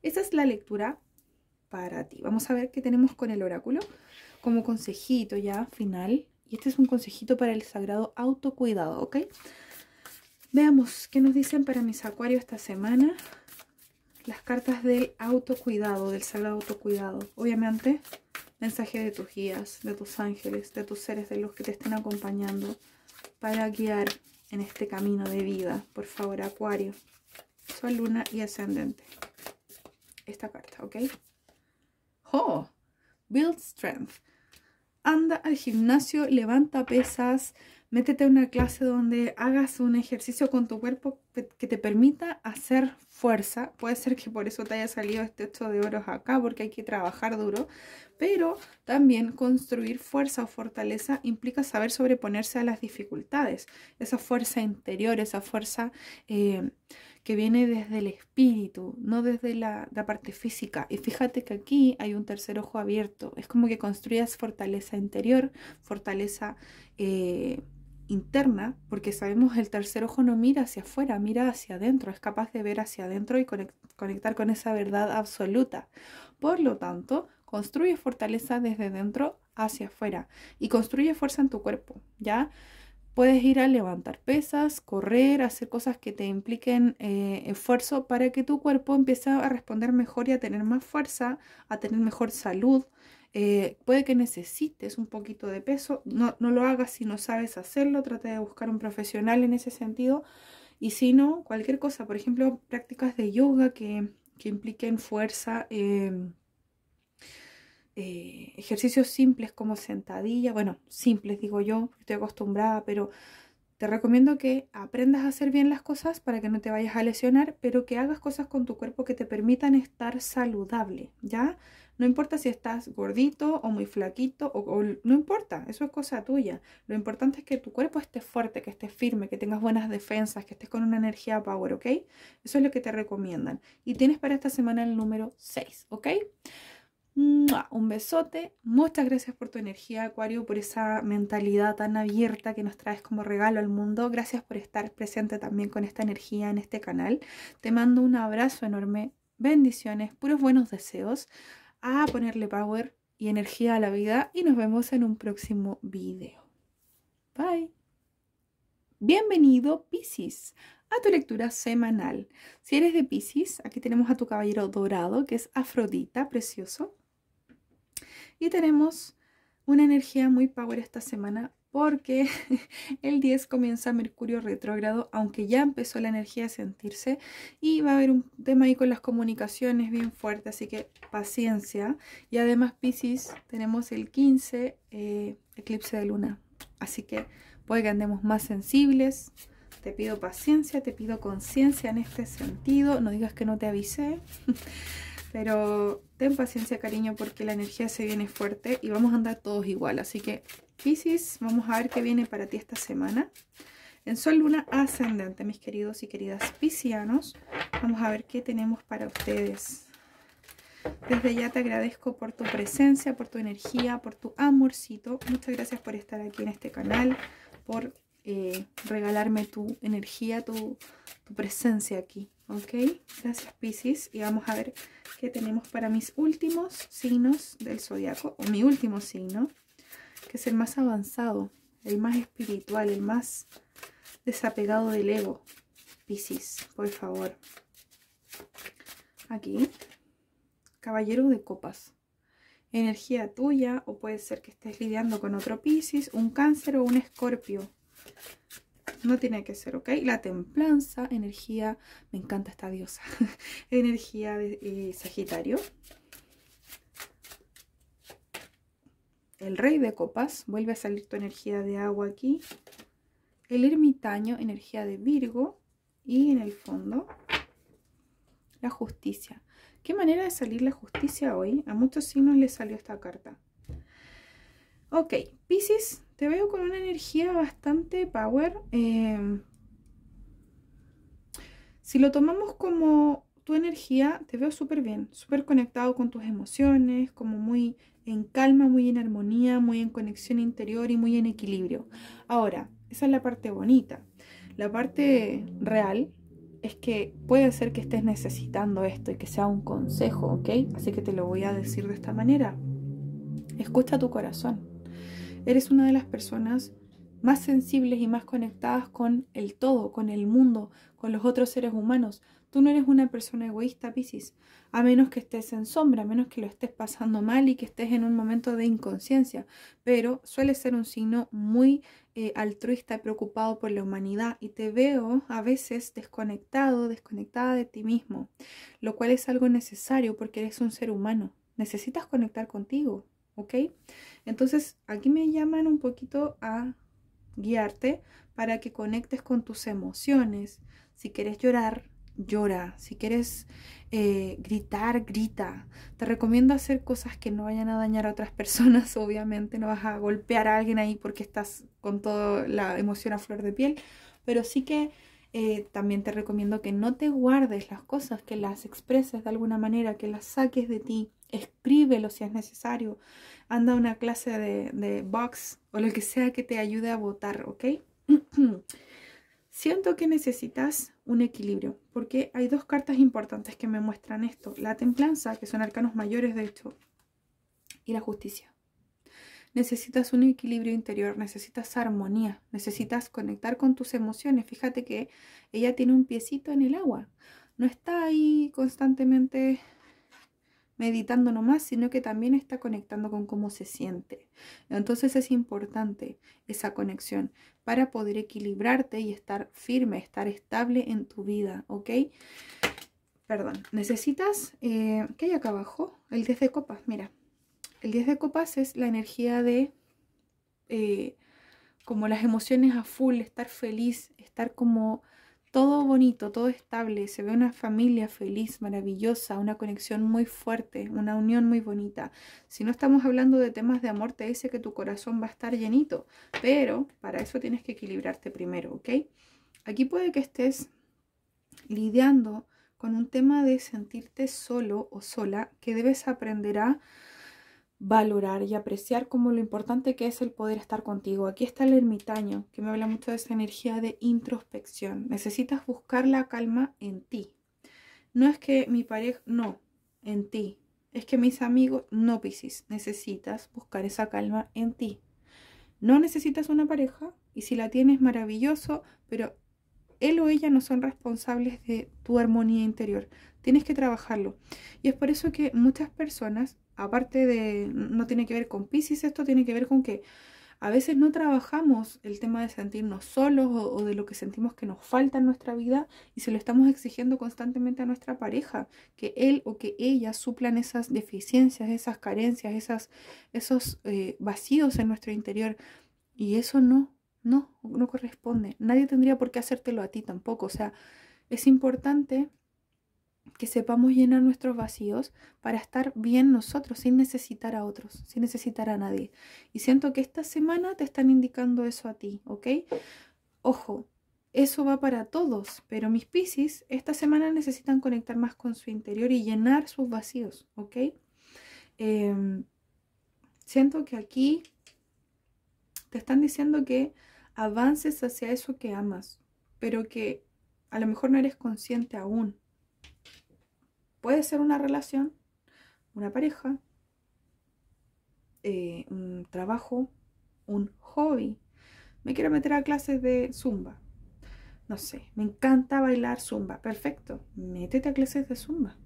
Esa es la lectura para ti. Vamos a ver qué tenemos con el oráculo como consejito ya final. Y este es un consejito para el sagrado autocuidado, ¿ok? Veamos qué nos dicen para mis acuarios esta semana las cartas del autocuidado, del sagrado autocuidado. Obviamente, mensaje de tus guías, de tus ángeles, de tus seres, de los que te estén acompañando para guiar en este camino de vida. Por favor, Acuario, su Luna y Ascendente. Esta carta, ¿ok? ¡Oh! Build Strength. Anda al gimnasio, levanta pesas, métete a una clase donde hagas un ejercicio con tu cuerpo que te permita hacer fuerza. Puede ser que por eso te haya salido este 8 de oros acá, porque hay que trabajar duro, pero también construir fuerza o fortaleza implica saber sobreponerse a las dificultades. Esa fuerza interior, esa fuerza eh, que viene desde el espíritu, no desde la, parte física. Y fíjate que aquí hay un tercer ojo abierto. Es como que construyas fortaleza interior, fortaleza... Eh, interna, porque sabemos el tercer ojo no mira hacia afuera, mira hacia adentro, es capaz de ver hacia adentro y conectar con esa verdad absoluta. Por lo tanto, construye fortaleza desde dentro hacia afuera y construye fuerza en tu cuerpo, ¿ya? Puedes ir a levantar pesas, correr, hacer cosas que te impliquen eh, esfuerzo para que tu cuerpo empiece a responder mejor y a tener más fuerza, a tener mejor salud, eh, puede que necesites un poquito de peso, no, no lo hagas si no sabes hacerlo, trata de buscar un profesional en ese sentido. Y si no, cualquier cosa, por ejemplo, prácticas de yoga que, que impliquen fuerza, eh, eh, ejercicios simples como sentadilla, bueno, simples digo yo, estoy acostumbrada, pero te recomiendo que aprendas a hacer bien las cosas para que no te vayas a lesionar, pero que hagas cosas con tu cuerpo que te permitan estar saludable, ¿ya? No importa si estás gordito o muy flaquito, o, no importa, eso es cosa tuya. Lo importante es que tu cuerpo esté fuerte, que esté firme, que tengas buenas defensas, que estés con una energía power, ¿ok? Eso es lo que te recomiendan. Y tienes para esta semana el número 6, ¿ok? Un besote, muchas gracias por tu energía Acuario, por esa mentalidad tan abierta que nos traes como regalo al mundo, gracias por estar presente también con esta energía en este canal, te mando un abrazo enorme, bendiciones, puros buenos deseos, a ponerle power y energía a la vida y nos vemos en un próximo video. Bye. Bienvenido Piscis a tu lectura semanal. Si eres de Piscis, aquí tenemos a tu caballero dorado que es Afrodita, precioso. Y tenemos una energía muy power esta semana porque el 10 comienza Mercurio retrógrado, aunque ya empezó la energía a sentirse y va a haber un tema ahí con las comunicaciones bien fuerte, así que paciencia. Y además, Pisces, tenemos el 15 eh, eclipse de luna, así que puede que andemos más sensibles. Te pido paciencia, te pido conciencia en este sentido. No digas que no te avisé, pero Ten paciencia, cariño, porque la energía se viene fuerte y vamos a andar todos igual. Así que, Pisces, vamos a ver qué viene para ti esta semana. En Sol, Luna, Ascendente, mis queridos y queridas piscianos. Vamos a ver qué tenemos para ustedes. Desde ya te agradezco por tu presencia, por tu energía, por tu amorcito. Muchas gracias por estar aquí en este canal, por eh, regalarme tu energía, tu presencia aquí ok gracias piscis y vamos a ver qué tenemos para mis últimos signos del zodiaco o mi último signo que es el más avanzado el más espiritual el más desapegado del ego piscis por favor aquí caballero de copas energía tuya o puede ser que estés lidiando con otro piscis un cáncer o un escorpio no tiene que ser, ¿ok? La templanza, energía, me encanta esta diosa, energía de eh, Sagitario. El rey de copas, vuelve a salir tu energía de agua aquí. El ermitaño, energía de Virgo. Y en el fondo, la justicia. ¿Qué manera de salir la justicia hoy? A muchos signos les salió esta carta. Ok, Pisces, te veo con una energía bastante power. Em, si lo tomamos como tu energía, te veo súper bien, súper conectado con tus emociones, como muy en calma, muy en armonía, muy en conexión interior y muy en equilibrio. Ahora, esa es la parte bonita. La parte real es que puede ser que estés necesitando esto y que sea un consejo, ¿ok? Así que te lo voy a decir de esta manera. Escucha tu corazón eres una de las personas más sensibles y más conectadas con el todo, con el mundo, con los otros seres humanos. Tú no eres una persona egoísta, Piscis, a menos que estés en sombra, a menos que lo estés pasando mal y que estés en un momento de inconsciencia, pero suele ser un signo muy eh, altruista y preocupado por la humanidad y te veo a veces desconectado, desconectada de ti mismo, lo cual es algo necesario porque eres un ser humano, necesitas conectar contigo, ¿ok? Entonces aquí me llaman un poquito a guiarte para que conectes con tus emociones. Si quieres llorar, llora. Si quieres eh, gritar, grita. Te recomiendo hacer cosas que no vayan a dañar a otras personas, obviamente. No vas a golpear a alguien ahí porque estás con toda la emoción a flor de piel. Pero sí que eh, también te recomiendo que no te guardes las cosas, que las expreses de alguna manera, que las saques de ti escríbelo si es necesario, anda a una clase de, de box o lo que sea que te ayude a votar, ¿ok? Siento que necesitas un equilibrio, porque hay dos cartas importantes que me muestran esto. La templanza, que son arcanos mayores de hecho, y la justicia. Necesitas un equilibrio interior, necesitas armonía, necesitas conectar con tus emociones. Fíjate que ella tiene un piecito en el agua, no está ahí constantemente meditando nomás, sino que también está conectando con cómo se siente. Entonces es importante esa conexión para poder equilibrarte y estar firme, estar estable en tu vida, ¿ok? Perdón, necesitas, eh, ¿qué hay acá abajo? El 10 de copas, mira. El 10 de copas es la energía de... Eh, como las emociones a full, estar feliz, estar como todo bonito, todo estable, se ve una familia feliz, maravillosa, una conexión muy fuerte, una unión muy bonita. Si no estamos hablando de temas de amor, te dice que tu corazón va a estar llenito, pero para eso tienes que equilibrarte primero, ¿ok? Aquí puede que estés lidiando con un tema de sentirte solo o sola que debes aprender a valorar y apreciar como lo importante que es el poder estar contigo. Aquí está el ermitaño, que me habla mucho de esa energía de introspección. Necesitas buscar la calma en ti. No es que mi pareja, no, en ti. Es que mis amigos, no Piscis, necesitas buscar esa calma en ti. No necesitas una pareja y si la tienes maravilloso, pero él o ella no son responsables de tu armonía interior. Tienes que trabajarlo. Y es por eso que muchas personas, aparte de, no tiene que ver con Pisces, esto tiene que ver con que a veces no trabajamos el tema de sentirnos solos o, de lo que sentimos que nos falta en nuestra vida y se lo estamos exigiendo constantemente a nuestra pareja, que él o que ella suplan esas deficiencias, esas carencias, esas, esos eh, vacíos en nuestro interior. Y eso no, no, no corresponde. Nadie tendría por qué hacértelo a ti tampoco. O sea, es importante que sepamos llenar nuestros vacíos para estar bien nosotros, sin necesitar a otros, sin necesitar a nadie. Y siento que esta semana te están indicando eso a ti, ¿ok? Ojo, eso va para todos, pero mis Piscis, esta semana necesitan conectar más con su interior y llenar sus vacíos, ¿ok? Em, siento que aquí te están diciendo que avances hacia eso que amas, pero que a lo mejor no eres consciente aún. Puede ser una relación, una pareja, eh, un trabajo, un hobby. Me quiero meter a clases de zumba. No sé, me encanta bailar zumba. Perfecto, métete a clases de zumba.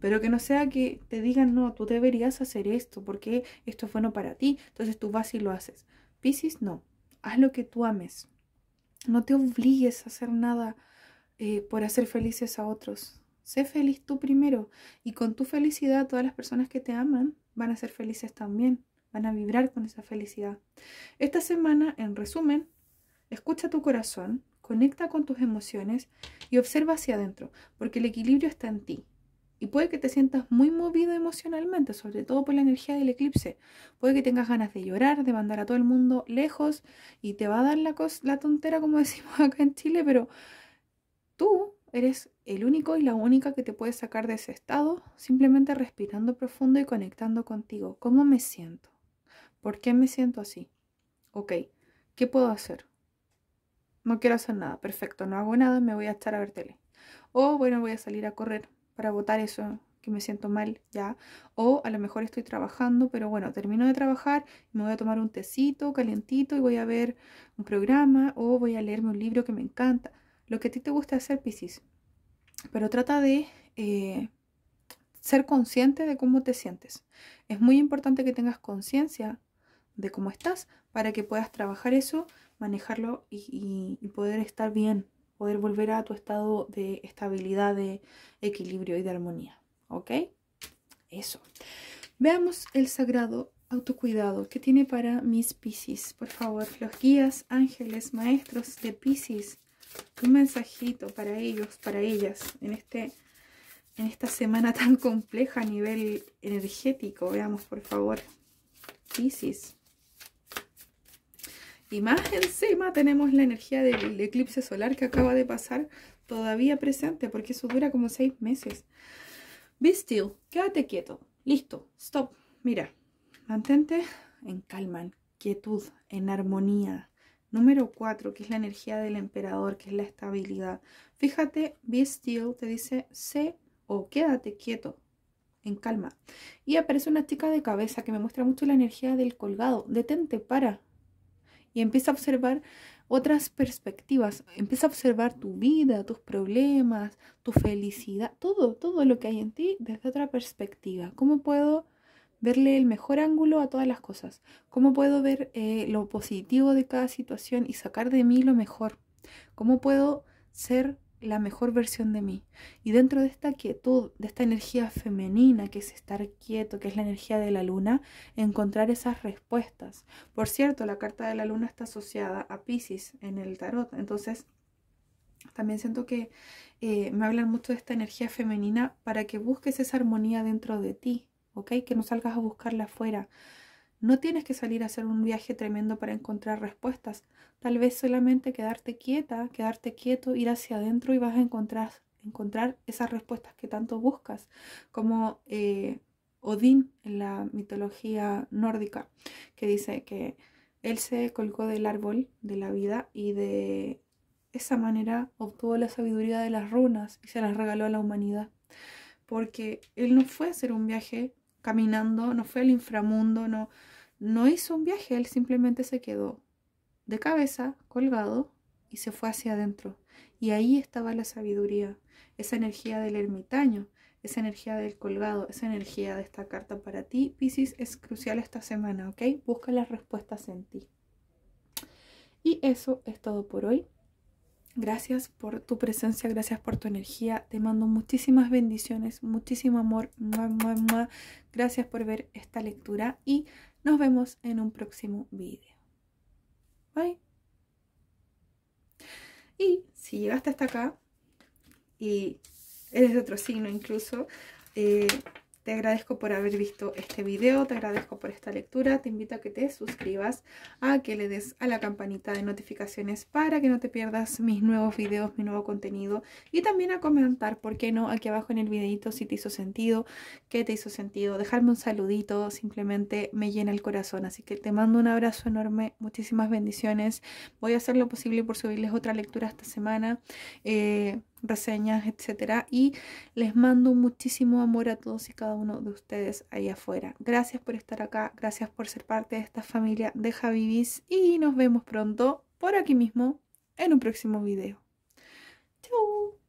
Pero que no sea que te digan, no, tú deberías hacer esto porque esto es bueno para ti. Entonces tú vas y lo haces. Piscis, no haz lo que tú ames. No te obligues a hacer nada eh, por hacer felices a otros. Sé feliz tú primero y con tu felicidad todas las personas que te aman van a ser felices también, van a vibrar con esa felicidad. Esta semana, en resumen, escucha tu corazón, conecta con tus emociones y observa hacia adentro, porque el equilibrio está en ti. Y puede que te sientas muy movido emocionalmente, sobre todo por la energía del eclipse. Puede que tengas ganas de llorar, de mandar a todo el mundo lejos y te va a dar la, la tontera, como decimos acá en Chile, pero tú eres el único y la única que te puede sacar de ese estado simplemente respirando profundo y conectando contigo. ¿Cómo me siento? ¿Por qué me siento así? Ok, ¿qué puedo hacer? No quiero hacer nada, perfecto, no hago nada, me voy a estar a ver tele. O bueno, voy a salir a correr para votar eso que me siento mal, ¿ya? O a lo mejor estoy trabajando, pero bueno, termino de trabajar, me voy a tomar un tecito calientito y voy a ver un programa o voy a leerme un libro que me encanta. Lo que a ti te gusta hacer, Piscis. Pero trata de eh, ser consciente de cómo te sientes. Es muy importante que tengas conciencia de cómo estás para que puedas trabajar eso, manejarlo y poder estar bien, poder volver a tu estado de estabilidad, de equilibrio y de armonía. ¿Ok? Eso. Veamos el sagrado autocuidado que tiene para mis Pisces. Por favor, los guías, ángeles, maestros de Pisces, un mensajito para ellos, para ellas, en, este, en esta semana tan compleja a nivel energético. Veamos, por favor, Pisces. Y más encima tenemos la energía del eclipse solar que acaba de pasar todavía presente, porque eso dura como seis meses. Be still, quédate quieto, listo, stop, mira, mantente en calma, en quietud, en armonía. Número cuatro, que es la energía del emperador, que es la estabilidad. Fíjate, be still, te dice sé o quédate quieto, en calma. Y aparece una chica de cabeza que me muestra mucho la energía del colgado. Detente, para, y empieza a observar otras perspectivas, empieza a observar tu vida, tus problemas, tu felicidad, todo, todo lo que hay en ti desde otra perspectiva. ¿Cómo puedo verle el mejor ángulo a todas las cosas? ¿Cómo puedo ver eh, lo positivo de cada situación y sacar de mí lo mejor? ¿Cómo puedo ser la mejor versión de mí. Y dentro de esta quietud, de esta energía femenina que es estar quieto, que es la energía de la luna, encontrar esas respuestas. Por cierto, la carta de la luna está asociada a Pisces en el tarot. Entonces, también siento que eh, me hablan mucho de esta energía femenina para que busques esa armonía dentro de ti, ¿ok? Que no salgas a buscarla afuera. No tienes que salir a hacer un viaje tremendo para encontrar respuestas. Tal vez solamente quedarte quieta, quedarte quieto, ir hacia adentro y vas a encontrar, encontrar esas respuestas que tanto buscas, como eh, Odín en la mitología nórdica, que dice que él se colgó del árbol de la vida y de esa manera obtuvo la sabiduría de las runas y se las regaló a la humanidad. Porque él no fue a hacer un viaje caminando, no fue al inframundo, no, no hizo un viaje, él simplemente se quedó de cabeza, colgado, y se fue hacia adentro. Y ahí estaba la sabiduría, esa energía del ermitaño, esa energía del colgado, esa energía de esta carta para ti, Pisces, es crucial esta semana, ¿ok? Busca las respuestas en ti. Y eso es todo por hoy. Gracias por tu presencia, gracias por tu energía. Te mando muchísimas bendiciones, muchísimo amor. Gracias por ver esta lectura y nos vemos en un próximo video. Bye. Y si llegaste hasta acá y eres de otro signo incluso, eh, te agradezco por haber visto este video, te agradezco por esta lectura, te invito a que te suscribas, a que le des a la campanita de notificaciones para que no te pierdas mis nuevos videos, mi nuevo contenido y también a comentar, por qué no, aquí abajo en el videito si te hizo sentido, qué te hizo sentido, dejarme un saludito, simplemente me llena el corazón, así que te mando un abrazo enorme, muchísimas bendiciones, voy a hacer lo posible por subirles otra lectura esta semana. Eh, reseñas, etcétera. Y les mando muchísimo amor a todos y cada uno de ustedes ahí afuera. Gracias por estar acá, gracias por ser parte de esta familia de Javivis, y nos vemos pronto por aquí mismo en un próximo video. Chau.